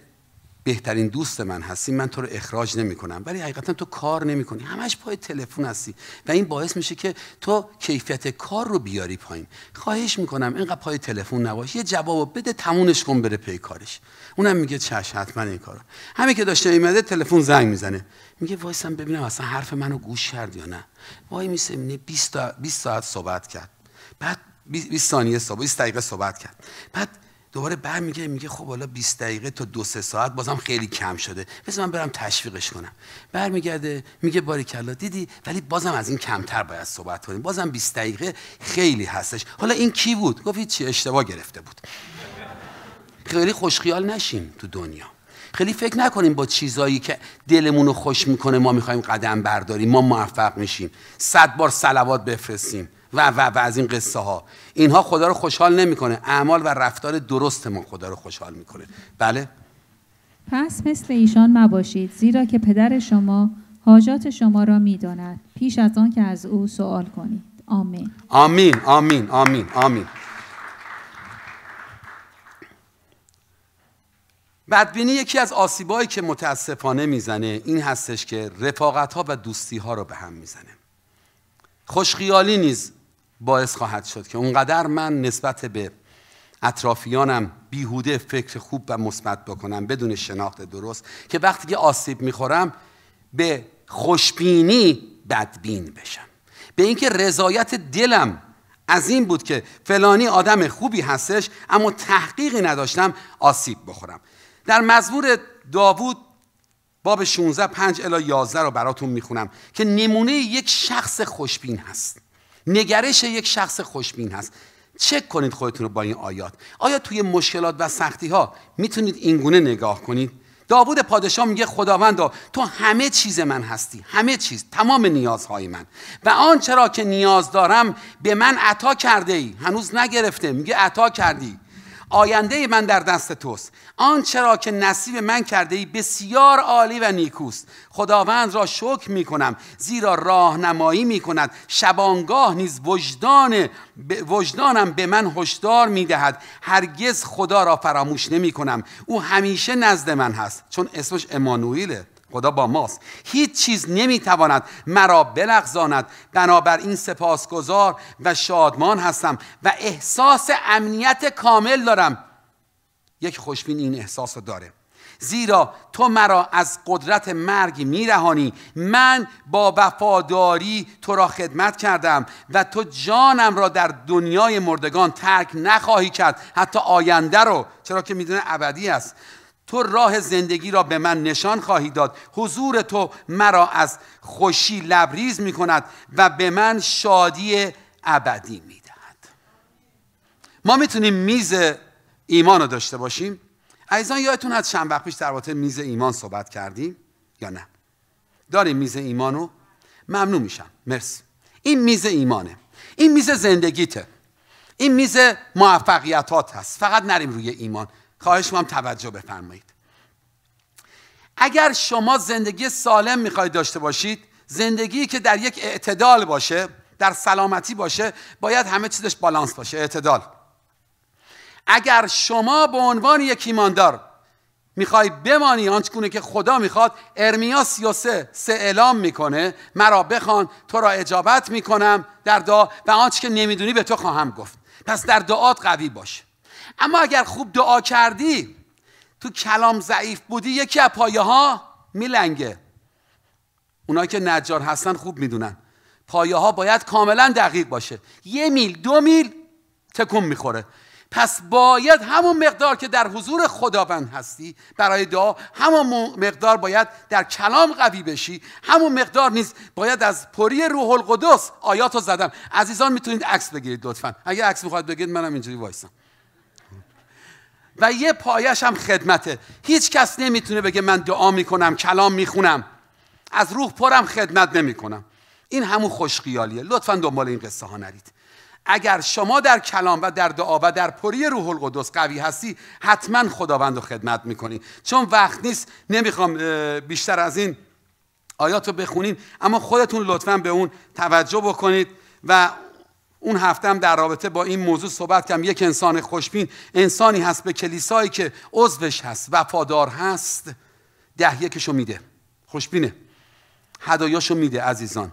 بهترین دوست من هستی من تو رو اخراج نمی کنم ولی حقیقتا تو کار نمی کنی همش پای تلفن هستی و این باعث میشه که تو کیفیت کار رو بیاری پایین خواهش کنم اینقدر پای تلفن نباش یه جواب بده تمونش کن بره پی کارش اونم میگه چش حتما این کارو همه که داشته میمده تلفن زنگ میزنه میگه وایسم ببینم اصلا حرف منو گوش کرد یا نه وای میسه 20 ساعت صحبت کرد بعد 20 ثانیه صحبت 20 دقیقه صحبت کرد بعد دوباره برمیگرده میگه خب حالا 20 دقیقه تا دو سه ساعت بازم خیلی کم شده بذار من برم تشویقش کنم برمیگرده میگه باری کلا دیدی ولی بازم از این کمتر باید صحبت کنیم بازم 20 دقیقه خیلی هستش حالا این کی بود گفت چی اشتباه گرفته بود خیلی خوشخیال نشیم تو دنیا خیلی فکر نکنیم با چیزایی که دلمون رو خوش میکنه ما میخوایم قدم برداریم ما موفق میشیم صد بار صلوات بفرستیم و و از این قصه ها اینها خدا رو خوشحال نمیکنه اعمال و رفتار درست ما خدا رو خوشحال میکنه بله پس مثل ایشان مباشید زیرا که پدر شما حاجات شما را میداند پیش از آن که از او سوال کنید آمین آمین آمین آمین آمین بدبینی یکی از آسیبایی که متاسفانه میزنه این هستش که رفاقت ها و دوستی ها رو به هم میزنه خوشخیالی نیز باعث خواهد شد که اونقدر من نسبت به اطرافیانم بیهوده فکر خوب و مثبت بکنم بدون شناخت درست که وقتی که آسیب میخورم به خوشبینی بدبین بشم به اینکه رضایت دلم از این بود که فلانی آدم خوبی هستش اما تحقیقی نداشتم آسیب بخورم در مزبور داوود باب 16 5 الی 11 رو براتون میخونم که نمونه یک شخص خوشبین هست نگرش یک شخص خوشبین هست چک کنید خودتون رو با این آیات آیا توی مشکلات و سختی ها میتونید اینگونه نگاه کنید داوود پادشاه میگه خداوندا تو همه چیز من هستی همه چیز تمام نیازهای من و آنچه را که نیاز دارم به من عطا کرده ای هنوز نگرفته میگه عطا کردی آینده من در دست توست آن چرا که نصیب من کرده ای بسیار عالی و نیکوست خداوند را شکر می کنم زیرا راهنمایی می کند شبانگاه نیز وجدان وجدانم به من هشدار می دهد هرگز خدا را فراموش نمی کنم او همیشه نزد من هست چون اسمش امانوئیله خدا با ماست هیچ چیز نمیتواند مرا بلغزاند بنابراین سپاسگزار و شادمان هستم و احساس امنیت کامل دارم یک خوشبین این احساس رو داره زیرا تو مرا از قدرت مرگ میرهانی من با وفاداری تو را خدمت کردم و تو جانم را در دنیای مردگان ترک نخواهی کرد حتی آینده رو چرا که میدونه ابدی است تو راه زندگی را به من نشان خواهی داد حضور تو مرا از خوشی لبریز می کند و به من شادی ابدی می دهد ما میتونیم میز ایمان رو داشته باشیم عزیزان یادتون از چند وقت پیش در میز ایمان صحبت کردیم یا نه داریم میز ایمان رو ممنون میشم مرسی این میز ایمانه این میز زندگیته این میز موفقیتات هست فقط نریم روی ایمان خواهش میکنم توجه بفرمایید اگر شما زندگی سالم میخواید داشته باشید زندگی که در یک اعتدال باشه در سلامتی باشه باید همه چیزش بالانس باشه اعتدال اگر شما به عنوان یک ایماندار میخوای بمانی کنه که خدا میخواد ارمیا 33 سه اعلام میکنه مرا بخوان تو را اجابت میکنم در دعا و آنچه که نمیدونی به تو خواهم گفت پس در دعات قوی باش اما اگر خوب دعا کردی تو کلام ضعیف بودی یکی از پایه ها میلنگه اونایی که نجار هستن خوب میدونن پایه ها باید کاملا دقیق باشه یه میل دو میل تکون میخوره پس باید همون مقدار که در حضور خداوند هستی برای دعا همون مقدار باید در کلام قوی بشی همون مقدار نیست باید از پری روح القدس آیاتو زدم عزیزان میتونید عکس بگیرید لطفا اگه عکس میخواد بگیرید منم اینجوری وایسم و یه پایش هم خدمته هیچ کس نمیتونه بگه من دعا میکنم کلام میخونم از روح پرم خدمت نمیکنم این همون خوشقیالیه لطفا دنبال این قصه ها نرید اگر شما در کلام و در دعا و در پری روح القدس قوی هستی حتما خداوند رو خدمت میکنی چون وقت نیست نمیخوام بیشتر از این آیات رو بخونین اما خودتون لطفا به اون توجه بکنید و اون هفته هم در رابطه با این موضوع صحبت کردم یک انسان خوشبین انسانی هست به کلیسایی که عضوش هست وفادار هست ده یکشو میده خوشبینه هدایاشو میده عزیزان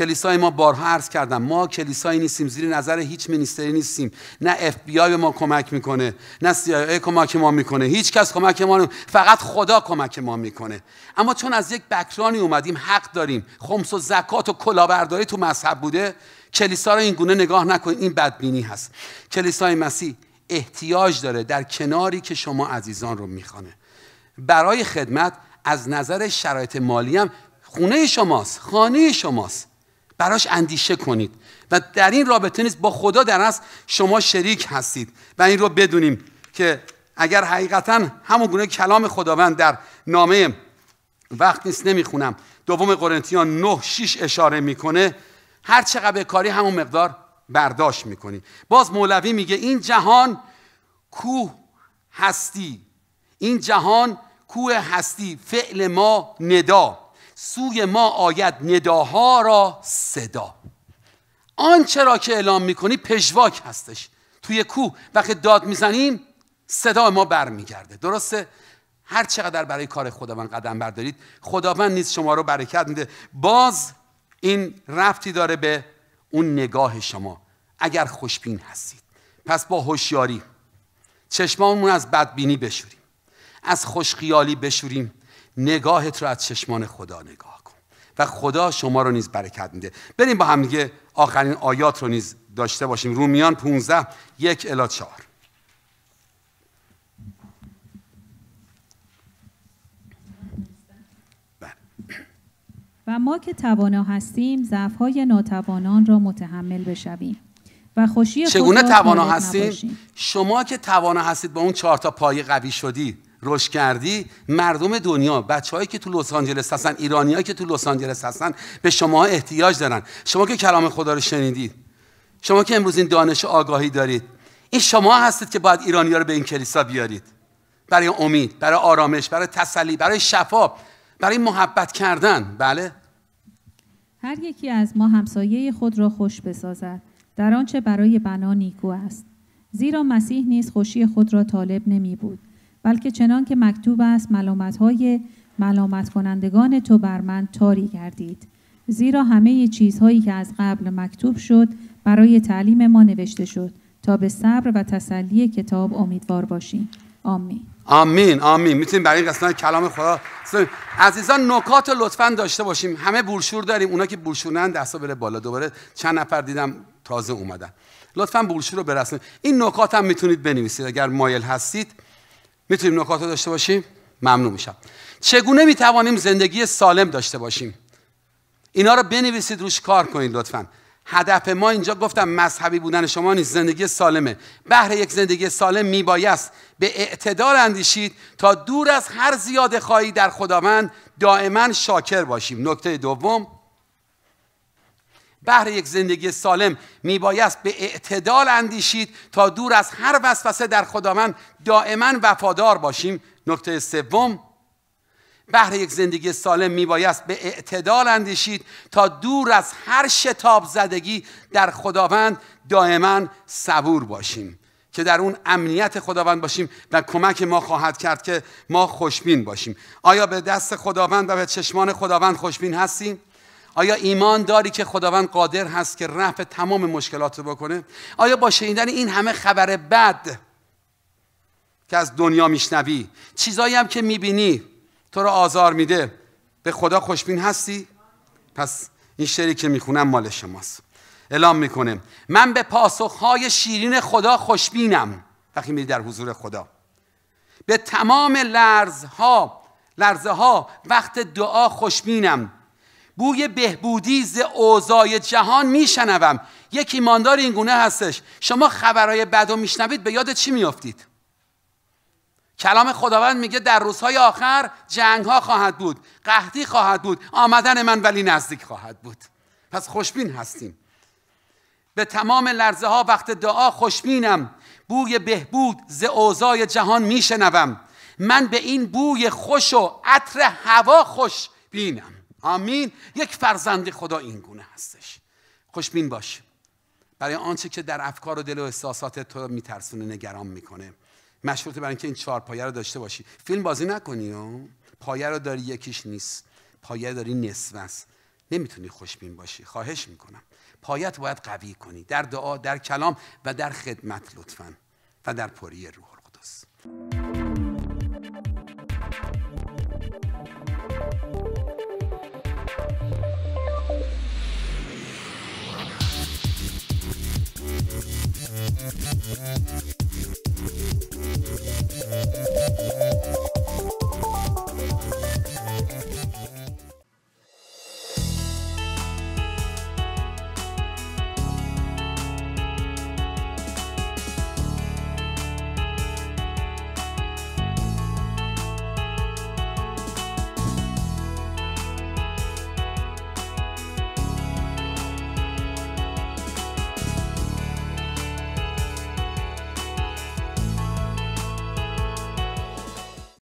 کلیسای ما بارها عرض کردم ما کلیسایی نیستیم زیر نظر هیچ منیستری نیستیم نه اف بی آی به ما کمک میکنه نه سی آی کمک ما میکنه هیچ کس کمک ما نمیکنه فقط خدا کمک ما میکنه اما چون از یک بکرانی اومدیم حق داریم خمس و زکات و کلاهبرداری تو مذهب بوده کلیسا رو این گونه نگاه نکن این بدبینی هست کلیسای مسیح احتیاج داره در کناری که شما عزیزان رو میخوانه برای خدمت از نظر شرایط مالی هم خونه شماست خانه شماست براش اندیشه کنید و در این رابطه نیست با خدا در اصل شما شریک هستید و این رو بدونیم که اگر حقیقتا همون گونه کلام خداوند در نامه وقت نیست نمیخونم دوم قرنتیان 9 6 اشاره میکنه هر چقدر به کاری همون مقدار برداشت میکنی باز مولوی میگه این جهان کوه هستی این جهان کوه هستی فعل ما ندا سوی ما آید نداها را صدا آنچه را که اعلام میکنی پژواک هستش توی کوه وقتی داد میزنیم صدا ما برمیگرده درسته هر چقدر برای کار خداوند قدم بردارید خداوند نیز شما رو برکت میده باز این رفتی داره به اون نگاه شما اگر خوشبین هستید پس با هوشیاری چشمامون از بدبینی بشوریم از خوشخیالی بشوریم نگاهت رو از چشمان خدا نگاه کن و خدا شما رو نیز برکت میده بریم با هم دیگه آخرین آیات رو نیز داشته باشیم رومیان 15 یک الا چهار و ما که توانا هستیم های ناتوانان را متحمل بشویم و خوشی چگونه توانا هستیم شما که توانا هستید با اون چهار تا پایه قوی شدی رشد کردی مردم دنیا بچههایی که تو لس آنجلس هستن ایرانیایی که تو لس آنجلس هستن به شما احتیاج دارن شما که کلام خدا رو شنیدید شما که امروز این دانش آگاهی دارید این شما هستید که باید ایرانی‌ها رو به این کلیسا بیارید برای امید برای آرامش برای تسلی برای شفا برای محبت کردن بله هر یکی از ما همسایه خود را خوش بسازد در آنچه برای بنا نیکو است زیرا مسیح نیز خوشی خود را طالب نمی بود بلکه چنان که مکتوب است ملامت های ملامت کنندگان تو بر من تاری کردید زیرا همه چیزهایی که از قبل مکتوب شد برای تعلیم ما نوشته شد تا به صبر و تسلی کتاب امیدوار باشیم آمین آمین آمین میتونیم برای این قسمت کلام خدا عزیزان نکات رو لطفا داشته باشیم همه بولشور داریم اونا که بولشونن دستا بره بالا دوباره چند نفر دیدم تازه اومدن لطفا بولشور رو برسونید این نکات هم میتونید بنویسید اگر مایل هستید میتونیم نکات داشته باشیم ممنون میشم چگونه میتوانیم زندگی سالم داشته باشیم اینا رو بنویسید روش کار کنید لطفا هدف ما اینجا گفتم مذهبی بودن شما نیست زندگی سالمه بهر یک زندگی سالم میبایست به اعتدال اندیشید تا دور از هر زیاد خواهی در خداوند دائما شاکر باشیم نکته دوم بهر یک زندگی سالم میبایست به اعتدال اندیشید تا دور از هر وسوسه در خداوند دائما وفادار باشیم نکته سوم بهر یک زندگی سالم میبایست به اعتدال اندیشید تا دور از هر شتاب زدگی در خداوند دائما صبور باشیم که در اون امنیت خداوند باشیم و کمک ما خواهد کرد که ما خوشبین باشیم آیا به دست خداوند و به چشمان خداوند خوشبین هستیم؟ آیا ایمان داری که خداوند قادر هست که رفع تمام مشکلات رو بکنه آیا با شنیدن این همه خبر بد که از دنیا میشنوی چیزایی هم که میبینی تو رو آزار میده به خدا خوشبین هستی پس این شعری که میخونم مال شماست اعلام میکنه من به پاسخهای شیرین خدا خوشبینم وقتی میری در حضور خدا به تمام لرزها لرزه ها وقت دعا خوشبینم بوی بهبودی ز اوزای جهان میشنوم یک ایماندار این گونه هستش شما خبرهای بد رو میشنوید به یاد چی میافتید کلام خداوند میگه در روزهای آخر جنگ ها خواهد بود قحطی خواهد بود آمدن من ولی نزدیک خواهد بود پس خوشبین هستیم به تمام لرزه ها وقت دعا خوشبینم بوی بهبود ز اوزای جهان میشنوم من به این بوی خوش و عطر هوا بینم آمین یک فرزند خدا این گونه هستش خوشبین باش برای آنچه که در افکار و دل و احساسات تو میترسونه نگران میکنه مشروط برای اینکه این چهار پایه رو داشته باشی فیلم بازی نکنی و پایه رو داری یکیش نیست پایه داری نصف است نمیتونی خوشبین باشی خواهش میکنم پایت باید قوی کنی در دعا در کلام و در خدمت لطفا و در پری روح القدس Música